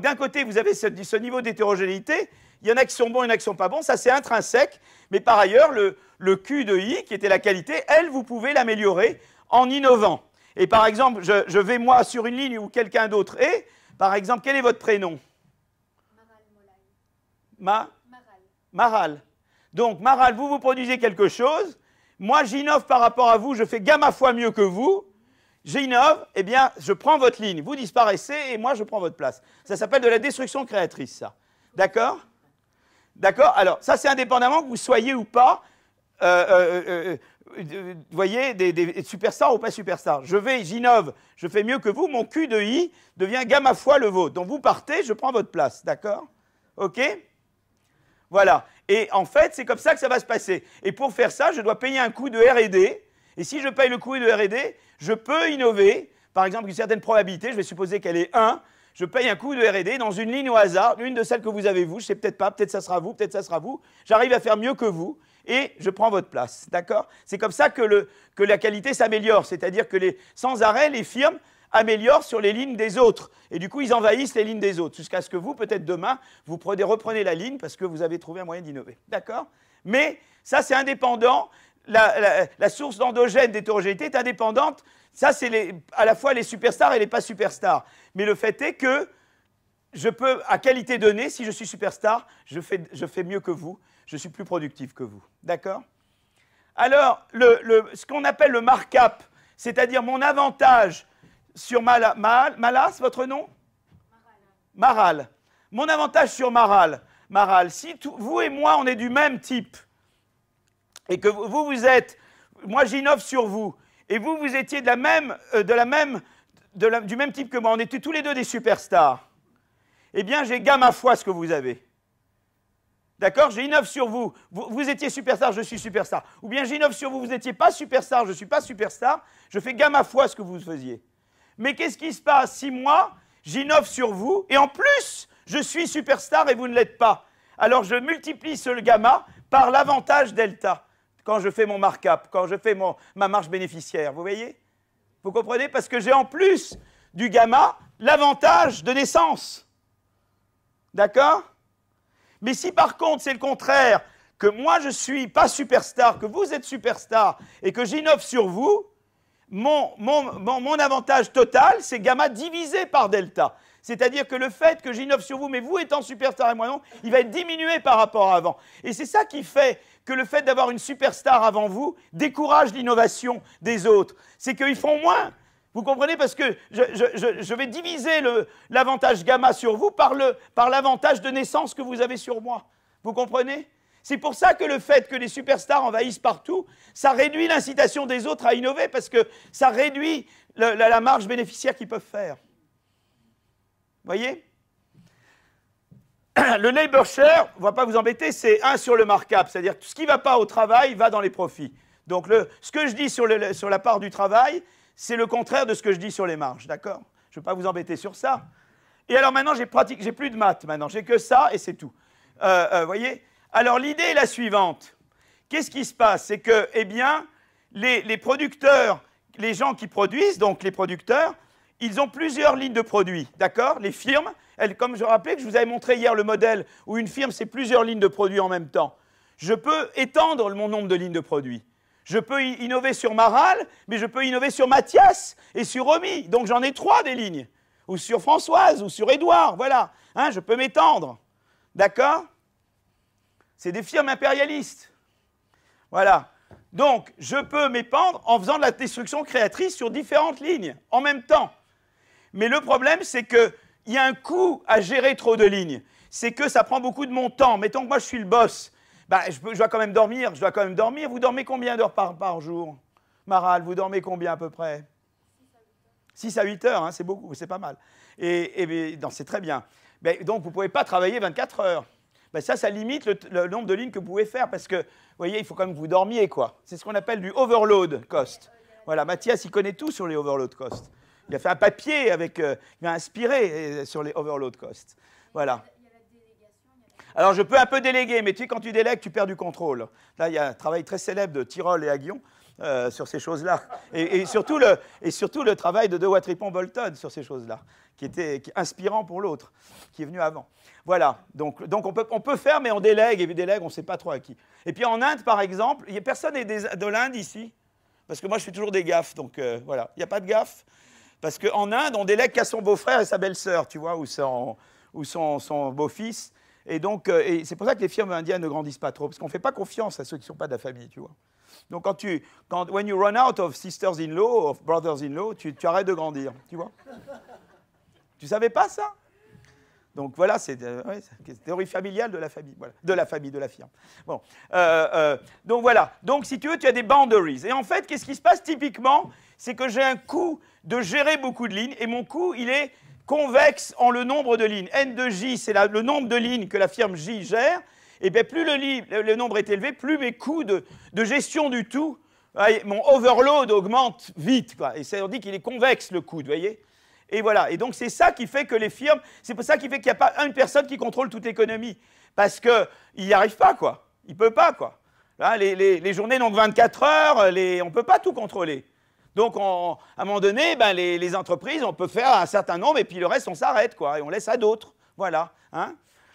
A: d'un côté, vous avez ce, niveau d'hétérogénéité, il y en a qui sont bons, il y en a qui sont pas bons, ça c'est intrinsèque, mais par ailleurs, le, Q de I, qui était la qualité, elle, vous pouvez l'améliorer en innovant. Et par exemple, je, vais moi sur une ligne où quelqu'un d'autre est. Par exemple, quel est votre prénom Maral Maral. Maral. Donc, Maral, vous, vous produisez quelque chose. Moi, j'innove par rapport à vous, je fais gamma fois mieux que vous j'innove, eh bien, je prends votre ligne. Vous disparaissez et moi, je prends votre place. Ça s'appelle de la destruction créatrice, ça. D'accord D'accord Alors, ça, c'est indépendamment que vous soyez ou pas, euh, euh, euh, euh voyez, des, des, superstars ou pas superstars. Je vais, j'innove, je fais mieux que vous, mon Q de I devient gamma fois le vôtre. Donc, vous partez, je prends votre place. D'accord OK Voilà. Et en fait, c'est comme ça que ça va se passer. Et pour faire ça, je dois payer un coût de R&D. Et si je paye le coût de R&D, je peux innover, par exemple, une certaine probabilité, je vais supposer qu'elle est 1, je paye un coût de RD dans une ligne au hasard, l'une de celles que vous avez, vous, je ne sais peut-être pas, peut-être ça sera vous, peut-être ça sera vous, j'arrive à faire mieux que vous et je prends votre place. D'accord C'est comme ça que, le, que la qualité s'améliore, c'est-à-dire que les, sans arrêt, les firmes améliorent sur les lignes des autres. Et du coup, ils envahissent les lignes des autres, jusqu'à ce que vous, peut-être demain, vous prenez, reprenez la ligne parce que vous avez trouvé un moyen d'innover. D'accord Mais ça, c'est indépendant la, source endogène d'hétérogénéité est indépendante. Ça, c'est à la fois les superstars et les pas superstars. Mais le fait est que je peux, à qualité donnée, si je suis superstar, je fais, mieux que vous, je suis plus productif que vous. D'accord Alors, ce qu'on appelle le markup, c'est-à-dire mon avantage sur Mala, Malas, votre nom Maral. Maral. Mon avantage sur Maral. Maral, si vous et moi, on est du même type, et que vous, vous êtes, moi j'innove sur vous, et vous, vous étiez de la même, euh, de la même, du même type que moi, on était tous les deux des superstars, eh bien j'ai gamma à ce que vous avez. D'accord J'innove sur vous. vous. étiez superstar, je suis superstar. Ou bien j'innove sur vous, vous n'étiez pas superstar, je ne suis pas superstar. Je fais gamma à ce que vous faisiez. Mais qu'est-ce qui se passe si moi, j'innove sur vous, et en plus, je suis superstar et vous ne l'êtes pas Alors je multiplie ce gamma par l'avantage delta quand je fais mon markup, quand je fais ma marge bénéficiaire. Vous voyez Vous comprenez Parce que j'ai en plus du gamma l'avantage de naissance. D'accord Mais si par contre c'est le contraire, que moi je suis pas superstar, que vous êtes superstar et que j'innove sur vous, mon, mon avantage total, c'est gamma divisé par delta. C'est-à-dire que le fait que j'innove sur vous, mais vous étant superstar et moi non, il va être diminué par rapport à avant. Et c'est ça qui fait que le fait d'avoir une superstar avant vous décourage l'innovation des autres. C'est qu'ils font moins. Vous comprenez Parce que je, vais diviser l'avantage gamma sur vous par l'avantage de naissance que vous avez sur moi. Vous comprenez c'est pour ça que le fait que les superstars envahissent partout, ça réduit l'incitation des autres à innover parce que ça réduit la marge bénéficiaire qu'ils peuvent faire voyez <clears throat> Le labor share, on ne va pas vous embêter, c'est 1 sur le markup, c'est-à-dire que ce qui ne va pas au travail va dans les profits. Donc ce que je dis sur, la part du travail, c'est le contraire de ce que je dis sur les marges, d'accord Je ne vais pas vous embêter sur ça. Et alors maintenant, j'ai pratique, j'ai plus de maths maintenant, j'ai que ça et c'est tout. Euh, euh, voyez Alors l'idée est la suivante. Qu'est-ce qui se passe C'est que, eh bien, les producteurs, les gens qui produisent, donc les producteurs, ils ont plusieurs lignes de produits, d'accord Les firmes, comme je rappelais que je vous avais montré hier le modèle où une firme, c'est plusieurs lignes de produits en même temps. Je peux étendre mon nombre de lignes de produits. Je peux innover sur Maral, mais je peux innover sur Mathias et sur Romy. Donc j'en ai trois des lignes. Ou sur Françoise, ou sur Édouard, voilà. Hein, je peux m'étendre. D'accord C'est des firmes impérialistes. Voilà. Donc, je peux m'épandre en faisant de la destruction créatrice sur différentes lignes en même temps. Mais le problème, c'est qu'il y a un coût à gérer trop de lignes. C'est que ça prend beaucoup de mon temps. Mettons que moi, je suis le boss. Bah, je, dois quand même dormir. Je dois quand même dormir. Vous dormez combien d'heures par, jour Maral, vous dormez combien à peu près 6 à 8 heures, hein, c'est beaucoup, c'est pas mal. Et, c'est très bien. donc, vous ne pouvez pas travailler 24 heures. Bah, ça, ça limite le, nombre de lignes que vous pouvez faire parce que, vous voyez, il faut quand même que vous dormiez, quoi. C'est ce qu'on appelle du overload cost. Voilà, Mathias, il connaît tout sur les overload cost. Il a fait un papier avec. Euh, il m'a inspiré euh, sur les overload costs. Voilà. Alors je peux un peu déléguer, mais tu sais, quand tu délègues, tu perds du contrôle. Là, il y a un travail très célèbre de Tyrol et Aguillon euh, sur ces choses-là. Et, surtout le, et surtout le travail de De Watripon Bolton sur ces choses-là, qui était inspirant pour l'autre, qui est venu avant. Voilà, donc, donc on, peut, on peut faire, mais on délègue, et délègue, on ne sait pas trop à qui. Et puis en Inde, par exemple, il y a personne de l'Inde ici, parce que moi je suis toujours des gaffes, donc voilà, il n'y a pas de gaffes. Parce qu'en Inde, on délègue qu'à son beau-frère et sa belle-sœur, tu vois, ou son, ou son, beau-fils. Et donc, euh, c'est pour ça que les firmes indiennes ne grandissent pas trop, parce qu'on ne fait pas confiance à ceux qui ne sont pas de la famille, tu vois. Donc, quand tu, quand, when you run out of sisters-in-law, of brothers-in-law, tu, tu arrêtes de grandir, tu vois. Tu savais pas ça donc voilà, c'est la euh, théorie familiale de la famille, de la famille, de la firme. Hein. Bon, euh, euh, donc voilà. Donc si tu veux, tu as des boundaries. Et en fait, qu'est-ce qui se passe typiquement C'est que j'ai un coût de gérer beaucoup de lignes, et mon coût, il est convexe en le nombre de lignes. N de J, c'est le nombre de lignes que la firme J gère. Et eh bien plus le, nombre est élevé, plus mes coûts de, gestion du tout, mon overload augmente vite. Et ça, on dit qu'il est convexe le coût, vous voyez et voilà. Et donc, c'est ça qui fait que les firmes, c'est pour ça qui fait qu'il n'y a pas une personne qui contrôle toute l'économie. Parce qu'il n'y arrive pas, quoi. Il ne peut pas, quoi. les, journées n'ont que 24 heures, on ne peut pas tout contrôler. Donc, à un moment donné, ben, les, entreprises, on peut faire un certain nombre et puis le reste, on s'arrête, quoi. Et on laisse à d'autres. Voilà. Hein.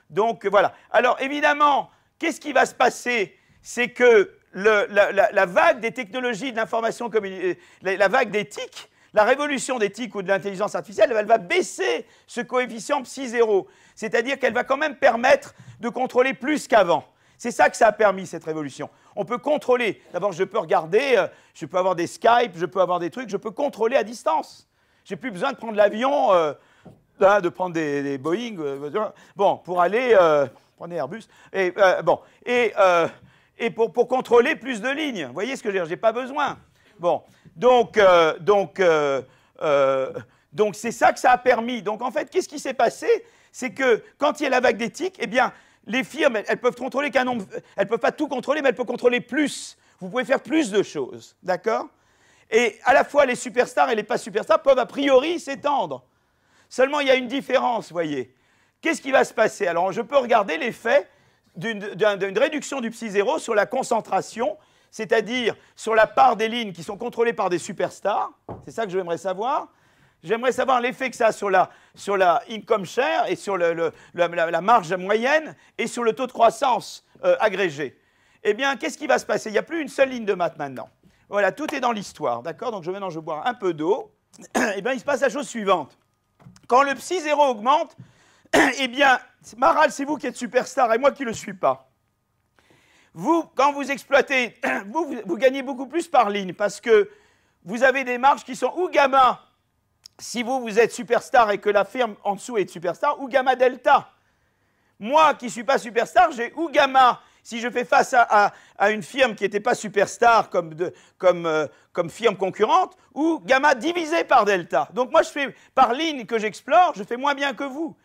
A: donc, voilà. Alors, évidemment, qu'est-ce qui va se passer C'est que la, vague des technologies de l'information, euh, la, la vague des TIC, la révolution d'éthique ou de l'intelligence artificielle, elle va baisser ce coefficient psi-0. C'est-à-dire qu'elle va quand même permettre de contrôler plus qu'avant. C'est ça que ça a permis, cette révolution. On peut contrôler. D'abord, je peux regarder, euh, je peux avoir des Skype, je peux avoir des trucs, je peux contrôler à distance. J'ai plus besoin de prendre l'avion, euh, hein, de prendre des, Boeing, euh, bon, pour aller prendre Airbus. Et, bon, et, et pour, pour, contrôler plus de lignes. Vous voyez ce que je veux dire J'ai pas besoin. Bon, donc, euh, euh, euh, donc, c'est ça que ça a permis. Donc en fait, qu'est-ce qui s'est passé C'est que quand il y a la vague d'éthique, eh bien, les firmes, elles, peuvent contrôler qu'un nombre, elles peuvent pas tout contrôler, mais elles peuvent contrôler plus. Vous pouvez faire plus de choses, d'accord Et à la fois les superstars et les pas superstars peuvent a priori s'étendre. Seulement, il y a une différence, voyez. Qu'est-ce qui va se passer Alors, je peux regarder l'effet d'une réduction du psi 0 sur la concentration c'est-à-dire sur la part des lignes qui sont contrôlées par des superstars, c'est ça que j'aimerais savoir. J'aimerais savoir l'effet que ça a sur la, sur la income share et sur la, marge moyenne et sur le taux de croissance euh, agrégé. Eh bien, qu'est-ce qui va se passer Il n'y a plus une seule ligne de maths maintenant. Voilà, tout est dans l'histoire, d'accord Donc je maintenant je boire un peu d'eau. <coughs> eh bien, il se passe la chose suivante. Quand le psi 0 augmente, <coughs> eh bien, Maral, c'est vous qui êtes superstar et moi qui ne le suis pas. Vous, quand vous exploitez, <clears throat> vous, gagnez beaucoup plus par ligne parce que vous avez des marges qui sont ou gamma, si vous, vous êtes superstar et que la firme en dessous est superstar, ou gamma delta. Moi qui ne suis pas superstar, j'ai ou gamma si je fais face à, une firme qui n'était pas superstar comme, de, comme, euh, comme, firme concurrente, ou gamma divisé par delta. Donc moi, je fais par ligne que j'explore, je fais moins bien que vous.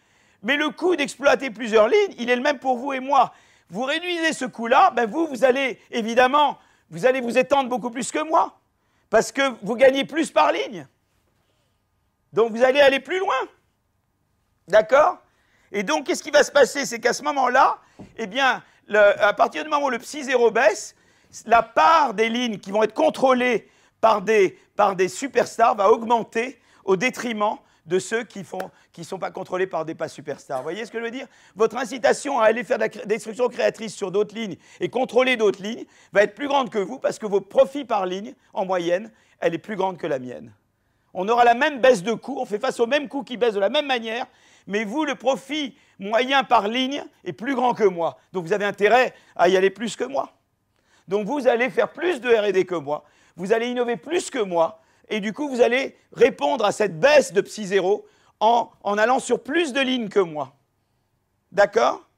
A: Mais le coût d'exploiter plusieurs lignes, il est le même pour vous et moi vous réduisez ce coût-là, ben vous, vous allez évidemment, vous allez vous étendre beaucoup plus que moi, parce que vous gagnez plus par ligne. Donc vous allez aller plus loin. D'accord Et donc qu'est-ce qui va se passer C'est qu'à ce moment-là, eh bien, à partir du moment où le psi 0 baisse, la part des lignes qui vont être contrôlées par des, par des superstars va augmenter au détriment de ceux qui ne sont pas contrôlés par des pas superstars. Vous voyez ce que je veux dire Votre incitation à aller faire de la destruction créatrice sur d'autres lignes et contrôler d'autres lignes va être plus grande que vous parce que vos profits par ligne, en moyenne, elle est plus grande que la mienne. On aura la même baisse de coûts. on fait face au même coût qui baisse de la même manière, mais vous, le profit moyen par ligne est plus grand que moi. Donc vous avez intérêt à y aller plus que moi. Donc vous allez faire plus de RD que moi, vous allez innover plus que moi, et du coup, vous allez répondre à cette baisse de psi 0 en, allant sur plus de lignes que moi. D'accord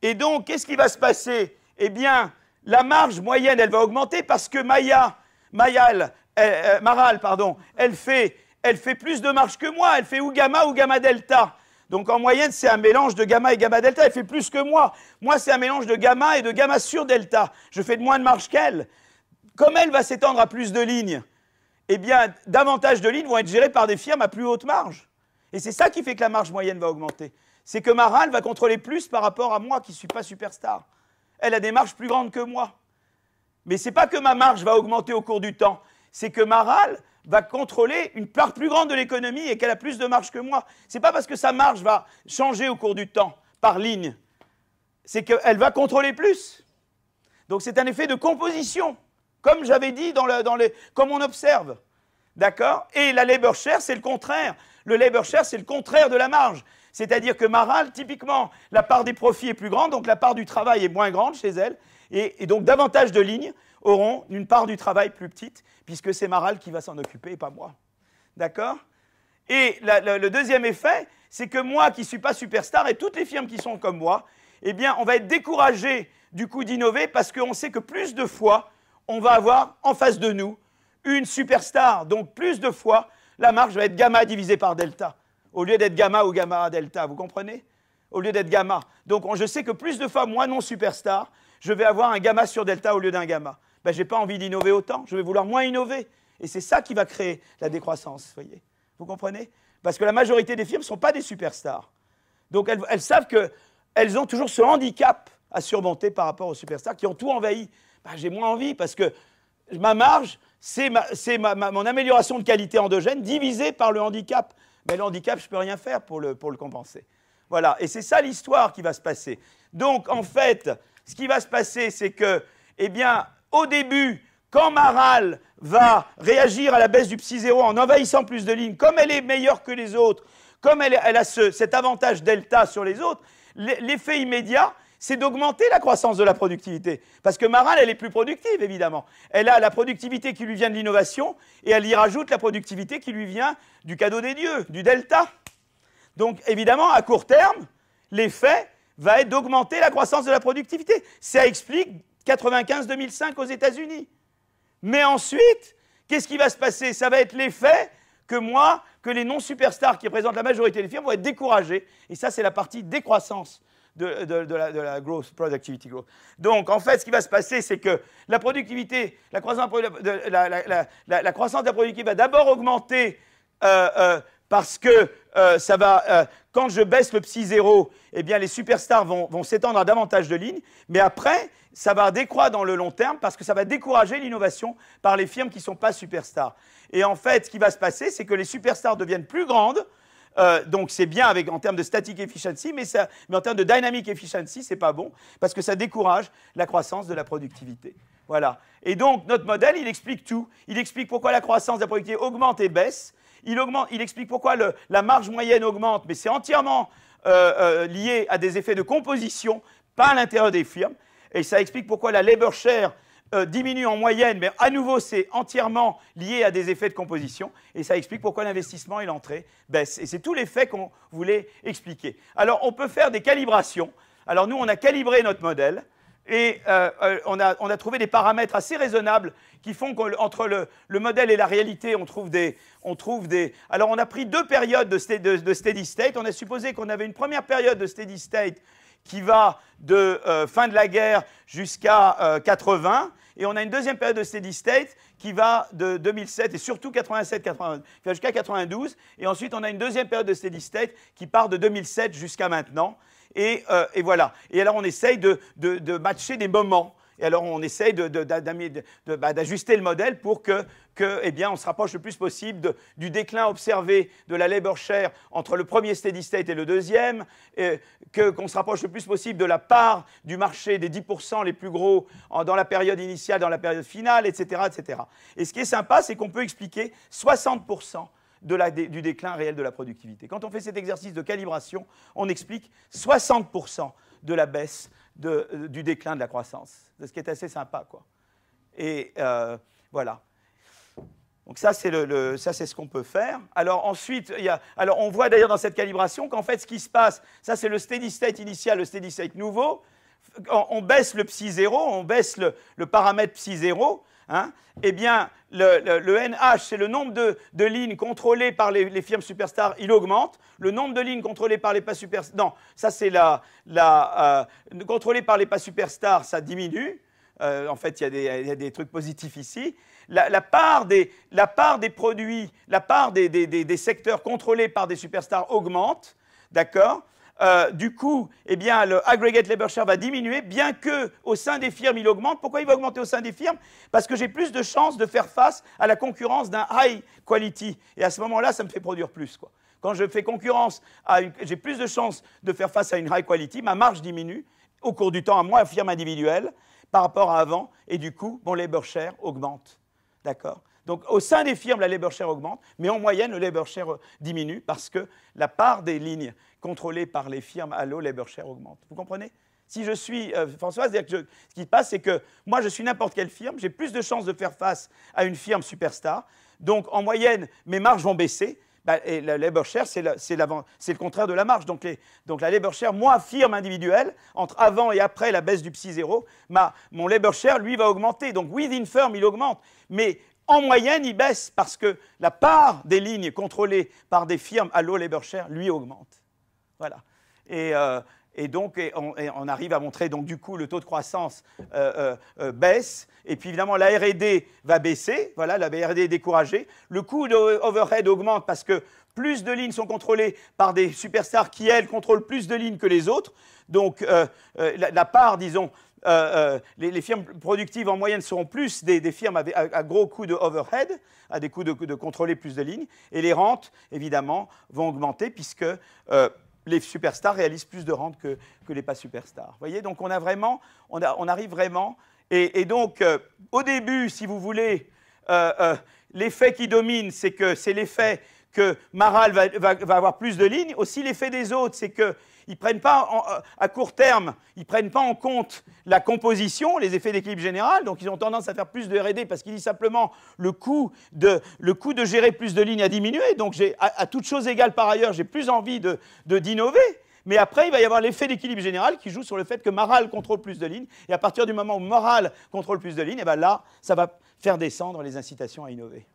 A: Et donc, qu'est-ce qui va se passer Eh bien, la marge moyenne, elle va augmenter parce que Maya, Mayal, euh, euh, Maral, pardon, elle fait, elle fait plus de marge que moi. Elle fait ou gamma ou gamma delta. Donc en moyenne, c'est un mélange de gamma et gamma delta. Elle fait plus que moi. Moi, c'est un mélange de gamma et de gamma sur delta. Je fais de moins de marge qu'elle. Comme elle va s'étendre à plus de lignes, eh bien, davantage de lignes vont être gérées par des firmes à plus haute marge. Et c'est ça qui fait que la marge moyenne va augmenter. C'est que ma va contrôler plus par rapport à moi qui ne suis pas superstar. Elle a des marges plus grandes que moi. Mais ce n'est pas que ma marge va augmenter au cours du temps, c'est que ma va contrôler une part plus grande de l'économie et qu'elle a plus de marge que moi. Ce n'est pas parce que sa marge va changer au cours du temps par ligne, c'est qu'elle va contrôler plus. Donc c'est un effet de composition comme j'avais dit dans, le, dans les, comme on observe. D'accord Et la labor share, c'est le contraire. Le labor share, c'est le contraire de la marge. C'est-à-dire que Maral, typiquement, la part des profits est plus grande, donc la part du travail est moins grande chez elle, et, donc davantage de lignes auront une part du travail plus petite, puisque c'est Maral qui va s'en occuper et pas moi. D'accord Et le deuxième effet, c'est que moi qui ne suis pas superstar et toutes les firmes qui sont comme moi, eh bien, on va être découragé du coup d'innover parce qu'on sait que plus de fois, on va avoir en face de nous une superstar. Donc plus de fois, la marge va être gamma divisé par delta, au lieu d'être gamma ou gamma delta, vous comprenez Au lieu d'être gamma. Donc je sais que plus de fois, moi non superstar, je vais avoir un gamma sur delta au lieu d'un gamma. Ben, je n'ai pas envie d'innover autant, je vais vouloir moins innover. Et c'est ça qui va créer la décroissance, voyez. Vous comprenez Parce que la majorité des firmes ne sont pas des superstars. Donc elles, elles savent qu'elles ont toujours ce handicap à surmonter par rapport aux superstars qui ont tout envahi bah, j'ai moins envie parce que ma marge, c'est mon amélioration de qualité endogène divisée par le handicap. Mais le handicap, je ne peux rien faire pour le, compenser. Voilà, et c'est ça l'histoire qui va se passer. Donc, en fait, ce qui va se passer, c'est que, eh bien, au début, quand Maral va réagir à la baisse du psi 0 en envahissant plus de lignes, comme elle est meilleure que les autres, comme elle, a cet avantage delta sur les autres, l'effet immédiat, c'est d'augmenter la croissance de la productivité. Parce que Maral, elle est plus productive, évidemment. Elle a la productivité qui lui vient de l'innovation et elle y rajoute la productivité qui lui vient du cadeau des dieux, du delta. Donc, évidemment, à court terme, l'effet va être d'augmenter la croissance de la productivité. Ça explique 95-2005 aux États-Unis. Mais ensuite, qu'est-ce qui va se passer Ça va être l'effet que moi, que les non-superstars qui représentent la majorité des firmes vont être découragés. Et ça, c'est la partie décroissance de, la, growth, productivity growth. Donc, en fait, ce qui va se passer, c'est que la productivité, la croissance, de la, productivité va d'abord augmenter euh, euh, parce que euh, ça va, quand je baisse le psi 0, eh bien, les superstars vont, vont s'étendre à davantage de lignes, mais après, ça va décroître dans le long terme parce que ça va décourager l'innovation par les firmes qui ne sont pas superstars. Et en fait, ce qui va se passer, c'est que les superstars deviennent plus grandes euh, donc c'est bien avec, en termes de static efficiency, mais, en termes de dynamic efficiency, c'est pas bon parce que ça décourage la croissance de la productivité. Voilà. Et donc notre modèle, il explique tout. Il explique pourquoi la croissance de la productivité augmente et baisse. Il, explique pourquoi la marge moyenne augmente, mais c'est entièrement euh, euh, lié à des effets de composition, pas à l'intérieur des firmes. Et ça explique pourquoi la labor share euh, diminue en moyenne, mais à nouveau, c'est entièrement lié à des effets de composition. Et ça explique pourquoi l'investissement et l'entrée baissent. Et c'est tous les faits qu'on voulait expliquer. Alors, on peut faire des calibrations. Alors, nous, on a calibré notre modèle. Et euh, euh, on, a, trouvé des paramètres assez raisonnables qui font qu'entre le, le, modèle et la réalité, on trouve, des, on trouve des... Alors on a pris deux périodes de steady state. On a supposé qu'on avait une première période de steady state qui va de euh, fin de la guerre jusqu'à 1980. Euh, 80. Et on a une deuxième période de steady state qui va de 2007 et surtout 87, jusqu'à 92. Et ensuite, on a une deuxième période de steady state qui part de 2007 jusqu'à maintenant. Et, euh, et, voilà. Et alors, on essaye de, de matcher des moments. Et alors, on essaye bah, d'ajuster le modèle pour que, eh on se rapproche le plus possible du déclin observé de la labor share entre le premier steady state et le deuxième, qu'on se rapproche le plus possible de la part du marché des 10% les plus gros dans la période initiale, dans la période finale, etc. etc. Et ce qui est sympa, c'est qu'on peut expliquer 60% du déclin réel de la productivité. Quand on fait cet exercice de calibration, on explique 60% de la baisse euh, du déclin de la croissance. Ce qui est assez sympa, quoi. Et euh, voilà. Donc ça, c'est ce qu'on peut faire. Alors ensuite, on voit d'ailleurs dans cette calibration qu'en fait, ce qui se passe, ça c'est le steady state initial, le steady state nouveau. On, baisse le psi 0, on baisse le, le paramètre psi 0. Hein, eh bien, le, NH, c'est le nombre de, lignes contrôlées par les, firmes superstars, il augmente. Le nombre de lignes contrôlées par les pas superstars, non, ça c'est la, euh, contrôlées par les pas superstars, ça diminue. Euh, en fait, il y, a des trucs positifs ici. La, part, des, produits, la part des secteurs contrôlés par des superstars augmente, d'accord euh, du coup, eh le aggregate labor share va diminuer, bien que au sein des firmes, il augmente. Pourquoi il va augmenter au sein des firmes Parce que j'ai plus de chances de faire face à la concurrence d'un high quality. Et à ce moment-là, ça me fait produire plus, Quand je fais concurrence, j'ai plus de chances de faire face à une high quality, ma marge diminue au cours du temps à moins de firme individuelle, par rapport à avant, et du coup, mon labor share augmente. D'accord donc au sein des firmes, la labor share augmente, mais en moyenne, le labor share euh, diminue parce que la part des lignes contrôlées par les firmes à l'eau labor share augmente. Vous comprenez si je suis euh, Françoise, ce qui se passe, c'est que moi, je suis n'importe quelle firme, j'ai plus de chances de faire face à une firme superstar. Donc, en moyenne, mes marges vont baisser. Bah, et la labor share, c'est, le contraire de la marge. Donc, la labor share, moi, firme individuelle, entre avant et après la baisse du psi 0, mon labor share, lui, va augmenter. Donc, within firm, il augmente. Mais en moyenne, il baisse parce que la part des lignes contrôlées par des firmes à low labor share, lui, augmente. Voilà. Et, euh, donc, on, arrive à montrer, donc du coup, le taux de croissance euh, euh, baisse. Et puis, évidemment, la R&D va baisser. Voilà, la R&D est découragée. Le coût d'overhead augmente parce que plus de lignes sont contrôlées par des superstars qui, elles, contrôlent plus de lignes que les autres. Donc, la, part, disons, euh, euh, les, firmes productives en moyenne seront plus des, firmes à, gros coûts de overhead, à des coûts de, contrôler plus de lignes, et les rentes, évidemment, vont augmenter puisque euh, les superstars réalisent plus de rentes que, les pas superstars. Vous voyez, donc on, a vraiment, on, arrive vraiment, et, donc au début, si vous voulez, l'effet qui domine, c'est que c'est l'effet que Maral va, avoir plus de lignes, aussi l'effet des autres, c'est qu'ils ne prennent pas euh, à court terme, ils prennent pas en compte la composition, les effets d'équilibre général, donc ils ont tendance à faire plus de R&D parce qu'ils disent simplement le coût de le coût de gérer plus de lignes a diminué, donc à, toute chose égale par ailleurs, j'ai plus envie de d'innover. Mais après, il va y avoir l'effet d'équilibre général qui joue sur le fait que Maral contrôle plus de lignes. Et à partir du moment où Maral contrôle plus de lignes, et eh ben là, ça va faire descendre les incitations à innover.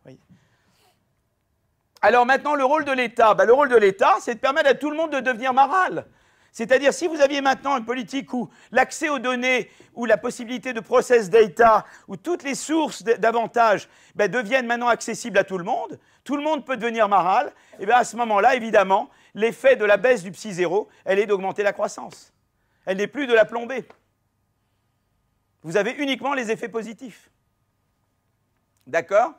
A: Alors maintenant, le rôle de l'État, bah, le rôle de l'État, c'est de permettre à tout le monde de devenir maral. C'est-à-dire, si vous aviez maintenant une politique où l'accès aux données, où la possibilité de process data, où toutes les sources d'avantages bah, deviennent maintenant accessibles à tout le monde, tout le monde peut devenir maral, et eh bien à ce moment-là, évidemment, l'effet de la baisse du psy zéro, elle est d'augmenter la croissance. Elle n'est plus de la plomber. Vous avez uniquement les effets positifs. D'accord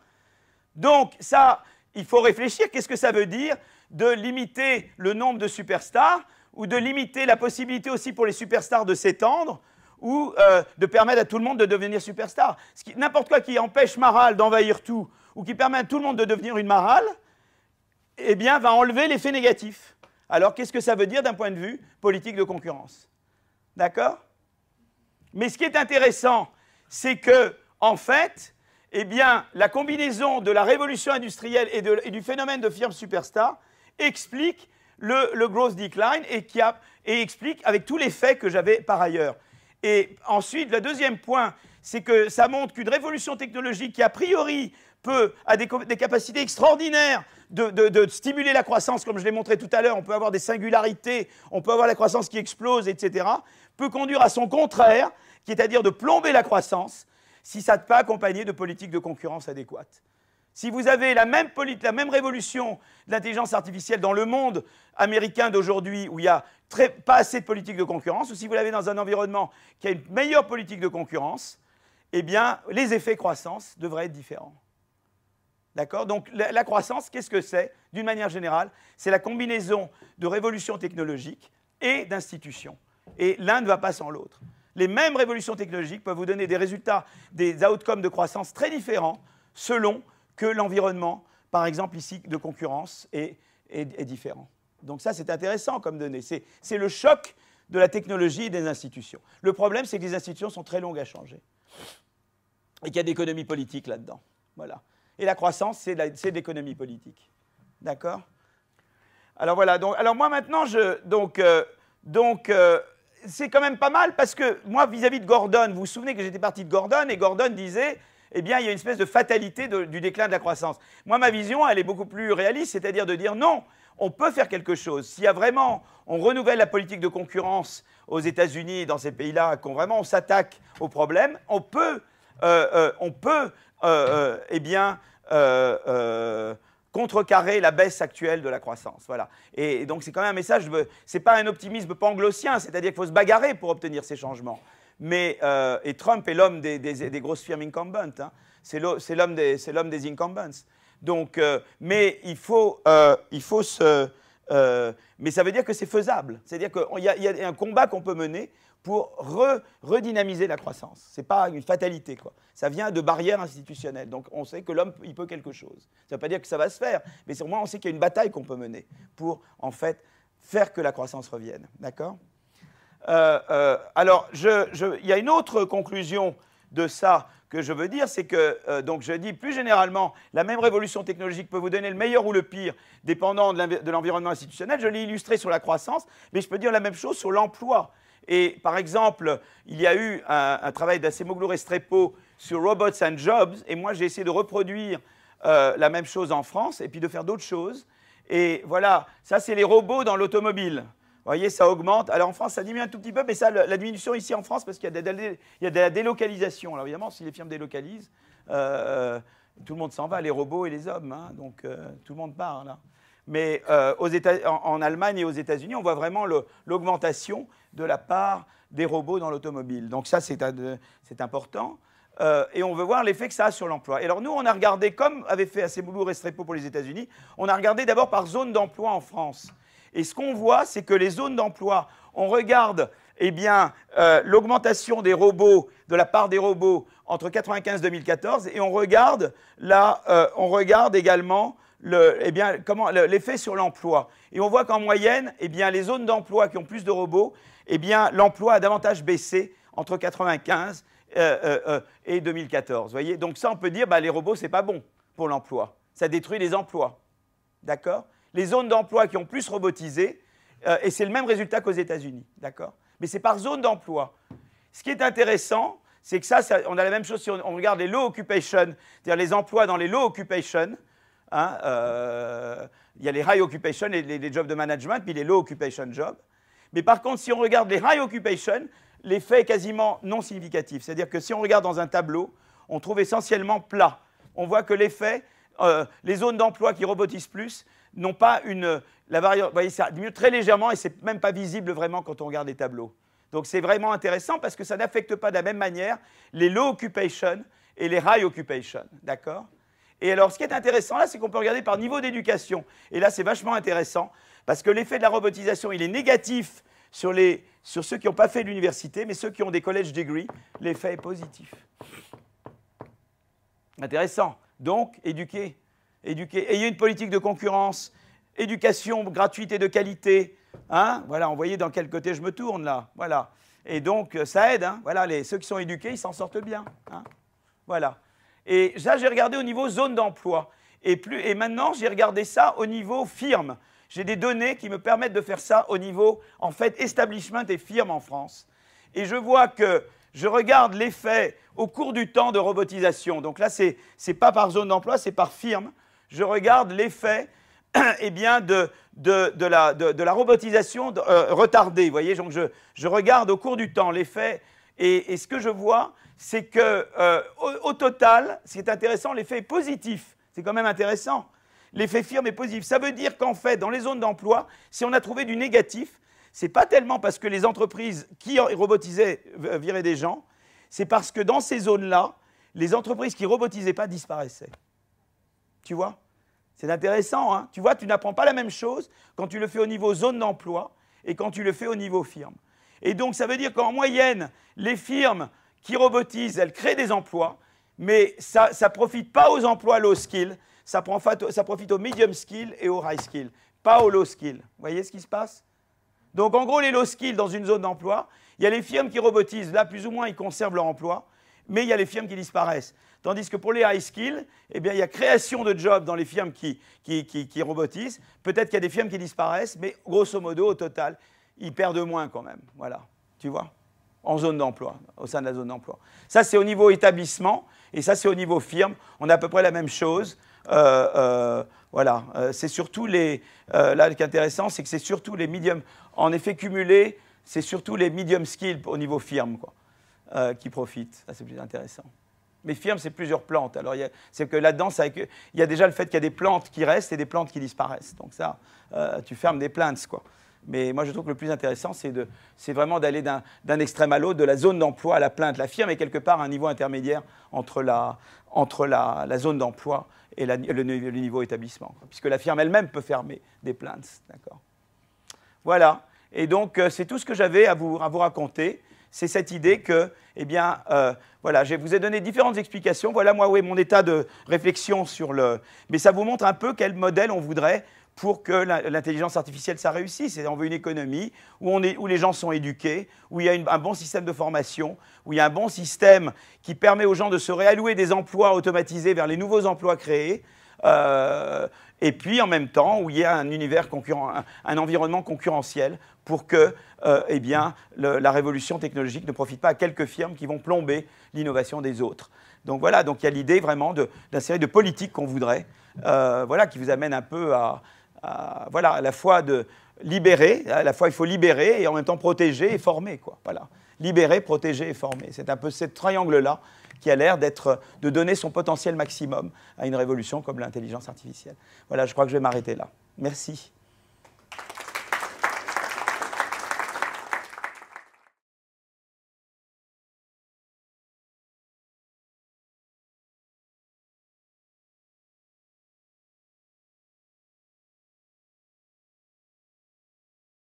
A: Donc, ça, il faut réfléchir, qu'est-ce que ça veut dire de limiter le nombre de superstars ou de limiter la possibilité aussi pour les superstars de s'étendre ou euh, de permettre à tout le monde de devenir superstar. N'importe quoi qui empêche Maral d'envahir tout ou qui permet à tout le monde de devenir une Maral, eh bien, va enlever l'effet négatif. Alors, qu'est-ce que ça veut dire d'un point de vue politique de concurrence D'accord Mais ce qui est intéressant, c'est que, en fait, eh bien, la combinaison de la révolution industrielle et, du phénomène de firmes superstar explique le, le growth decline et, explique avec tous les faits que j'avais par ailleurs. Et ensuite, le deuxième point, c'est que ça montre qu'une révolution technologique qui, a priori, peut, a des, capacités extraordinaires de, stimuler la croissance, comme je l'ai montré tout à l'heure, on peut avoir des singularités, on peut avoir la croissance qui explose, etc., peut conduire à son contraire, qui est à dire de plomber la croissance, si ça n'est pas accompagné de politiques de concurrence adéquates. Si vous avez la même, révolution de l'intelligence artificielle dans le monde américain d'aujourd'hui, où il n'y a pas assez de politique de concurrence, ou si vous l'avez dans un environnement qui a une meilleure politique de concurrence, eh bien, les effets croissance devraient être différents. D'accord Donc, la, croissance, qu'est-ce que c'est D'une manière générale, c'est la combinaison de révolutions technologiques et d'institutions. Et l'un ne va pas sans l'autre les mêmes révolutions technologiques peuvent vous donner des résultats, des outcomes de croissance très différents selon que l'environnement, par exemple ici, de concurrence est, différent. Donc ça, c'est intéressant comme donnée. C'est le choc de la technologie et des institutions. Le problème, c'est que les institutions sont très longues à changer et qu'il y a d'économie politique là-dedans. Voilà. Et la croissance, c'est de l'économie politique. D'accord Alors voilà. Donc, alors moi, maintenant, je, donc, euh, donc euh, c'est quand même pas mal parce que moi, vis-à-vis de Gordon, vous vous souvenez que j'étais parti de Gordon et Gordon disait, eh bien, il y a une espèce de fatalité du déclin de la croissance. Moi, ma vision, elle est beaucoup plus réaliste, c'est-à-dire de dire non, on peut faire quelque chose. S'il y a vraiment, on renouvelle la politique de concurrence aux États-Unis et dans ces pays-là, qu'on vraiment on s'attaque au problème, on peut, euh, euh, on peut, euh, eh bien contrecarrer la baisse actuelle de la croissance. Voilà. Et donc c'est quand même un message, euh, c'est pas un optimisme panglossien, c'est-à-dire qu'il faut se bagarrer pour obtenir ces changements. Mais, euh, et Trump est l'homme des, grosses firmes incumbents, hein. c'est l'homme des, incumbents. Donc, euh, mais il faut, il faut se... mais ça veut dire que c'est faisable, c'est-à-dire qu'il y a un combat qu'on peut mener pour redynamiser la croissance. Ce n'est pas une fatalité, quoi. Ça vient de barrières institutionnelles. Donc on sait que l'homme, il peut quelque chose. Ça ne veut pas dire que ça va se faire, mais au moins on sait qu'il y a une bataille qu'on peut mener pour, en fait, faire que la croissance revienne. D'accord euh, euh, Alors, il y a une autre conclusion de ça que je veux dire, c'est que, euh, donc je dis plus généralement, la même révolution technologique peut vous donner le meilleur ou le pire, dépendant de l'environnement institutionnel. Je l'ai illustré sur la croissance, mais je peux dire la même chose sur l'emploi. Et par exemple, il y a eu un, travail travail d'Assemoglu Restrepo sur Robots and Jobs, et moi j'ai essayé de reproduire euh, la même chose en France, et puis de faire d'autres choses. Et voilà, ça c'est les robots dans l'automobile. Vous voyez, ça augmente. Alors en France, ça diminue un tout petit peu, mais ça, la diminution ici en France, parce qu'il y, y, a de la délocalisation. Alors évidemment, si les firmes délocalisent, euh, euh, tout le monde s'en va, les robots et les hommes. Hein. donc tout le monde part là. Mais en, Allemagne et aux États-Unis, on voit vraiment l'augmentation de la part des robots dans l'automobile. Donc ça, c'est important. Euh, et on veut voir l'effet que ça a sur l'emploi. Et alors nous, on a regardé, comme avait fait Assez et Restrepo pour les États-Unis, on a regardé d'abord par zone d'emploi en France. Et ce qu'on voit, c'est que les zones d'emploi, on regarde eh bien, euh, l'augmentation des robots, de la part des robots entre 1995 et 2014, et on regarde, là, euh, on regarde également eh bien, comment, l'effet sur l'emploi. Et on voit qu'en moyenne, eh bien, les zones d'emploi qui ont plus de robots, eh bien, l'emploi a davantage baissé entre 1995 euh, euh, euh, et 2014. Voyez Donc ça, on peut dire, bah, les robots, ce n'est pas bon pour l'emploi. Ça détruit les emplois. D'accord Les zones d'emploi qui ont plus robotisé, et c'est le même résultat qu'aux États-Unis. D'accord Mais c'est par zone d'emploi. Ce qui est intéressant, c'est que ça, on a la même chose si on, on regarde les low occupation, c'est-à-dire les emplois dans les low occupation. Hein, euh, il y a les high occupation et les, jobs de management, puis les low occupation jobs. Mais par contre, si on regarde les high occupation, l'effet est quasiment non significatif. C'est-à-dire que si on regarde dans un tableau, on trouve essentiellement plat. On voit que l'effet, euh, les zones d'emploi qui robotisent plus n'ont pas une. La vous voyez, ça diminue très légèrement et c'est même pas visible vraiment quand on regarde les tableaux. Donc c'est vraiment intéressant parce que ça n'affecte pas de la même manière les low occupation et les high occupation. D'accord et alors, ce qui est intéressant là, c'est qu'on peut regarder par niveau d'éducation. Et là, c'est vachement intéressant parce que l'effet de la robotisation, il est négatif sur, sur ceux qui n'ont pas fait l'université, mais ceux qui ont des college degree, l'effet est positif. Intéressant. Donc, éduquer, éduquer. Ayez une politique de concurrence, éducation gratuite et de qualité. Hein. voilà, on voyait dans quel côté je me tourne là. Voilà. Et donc, ça aide. Hein. voilà, ceux qui sont éduqués, ils s'en sortent bien. Hein. voilà. Et ça, j'ai regardé au niveau zone d'emploi. Et, plus, et maintenant, j'ai regardé ça au niveau firme. J'ai des données qui me permettent de faire ça au niveau, en fait, establishment et firmes en France. Et je vois que je regarde l'effet au cours du temps de robotisation. Donc là, ce n'est pas par zone d'emploi, c'est par firme. Je regarde l'effet <clears throat> eh bien, de, la, robotisation euh, retardée. Vous voyez, donc je, je regarde au cours du temps l'effet et, ce que je vois, c'est que euh, total, au, qui total, intéressant, l'effet est positif. C'est quand même intéressant. L'effet firme est positif. Ça veut dire qu'en fait, dans les zones d'emploi, si on a trouvé du négatif, ce n'est pas tellement parce que les entreprises qui robotisaient euh, viraient des gens, c'est parce que dans ces zones-là, les entreprises qui robotisaient pas disparaissaient. Tu vois C'est intéressant, hein Tu vois, tu n'apprends pas la même chose quand tu le fais au niveau zone d'emploi et quand tu le fais au niveau firme. Et donc, ça veut dire qu'en moyenne, les firmes qui robotisent, elles créent des emplois, mais ça ne profite pas aux emplois low skill, ça, profite aux medium skill et aux high skill, pas aux low skill. Vous voyez ce qui se passe Donc, en gros, les low skill dans une zone d'emploi, il y a les firmes qui robotisent, là, plus ou moins, ils conservent leur emploi, mais il y a les firmes qui disparaissent. Tandis que pour les high skill, eh il y a création de jobs dans les firmes qui, qui robotisent. Peut-être qu'il y a des firmes qui disparaissent, mais grosso modo, au total, ils perdent moins quand même. Voilà, tu vois, en zone d'emploi, au sein de la zone d'emploi. Ça, c'est au niveau établissement et ça, c'est au niveau firme. On a à peu près la même chose. Euh, euh, voilà, euh, c'est surtout les. là, ce qui est intéressant, c'est que c'est surtout les medium. En effet, cumulé, c'est surtout les medium skills au niveau firme quoi, qui profitent. Ça, c'est plus intéressant. Mais firme, c'est plusieurs plantes. Alors, c'est que là-dedans, il y a déjà le fait qu'il y a des plantes qui restent et des plantes qui disparaissent. Donc, ça, tu fermes des plantes, quoi. Mais moi, je trouve que le plus intéressant, c'est vraiment d'aller d'un extrême à l'autre, de la zone d'emploi à la plainte. La firme est quelque part un niveau intermédiaire entre la, entre la, la zone d'emploi et le, niveau établissement, puisque la firme elle-même peut fermer des plaintes. D'accord Voilà. Et donc, euh, c'est tout ce que j'avais à vous, à vous raconter. C'est cette idée que, eh bien, euh, voilà, je vous ai donné différentes explications. Voilà, moi, mon état de réflexion sur le. Mais ça vous montre un peu quel modèle on voudrait pour que l'intelligence artificielle, ça réussisse. Et on veut une économie où, on est, où les gens sont éduqués, où il y a un bon système de formation, où il y a un bon système qui permet aux gens de se réallouer des emplois automatisés vers les nouveaux emplois créés. Euh, et puis en même temps où il y a un univers concurrent, un, environnement concurrentiel pour que euh, eh bien, la révolution technologique ne profite pas à quelques firmes qui vont plomber l'innovation des autres. Donc voilà, donc il y a l'idée vraiment d'une série de politiques qu'on voudrait, euh, voilà, qui vous amène un peu à, voilà, à la fois de libérer, à la fois il faut libérer et en même temps protéger et former. Quoi, voilà. Libérer, protéger et former. C'est un peu ce triangle-là qui a l'air d'être, de donner son potentiel maximum à une révolution comme l'intelligence artificielle. Voilà, je crois que je vais m'arrêter là. Merci.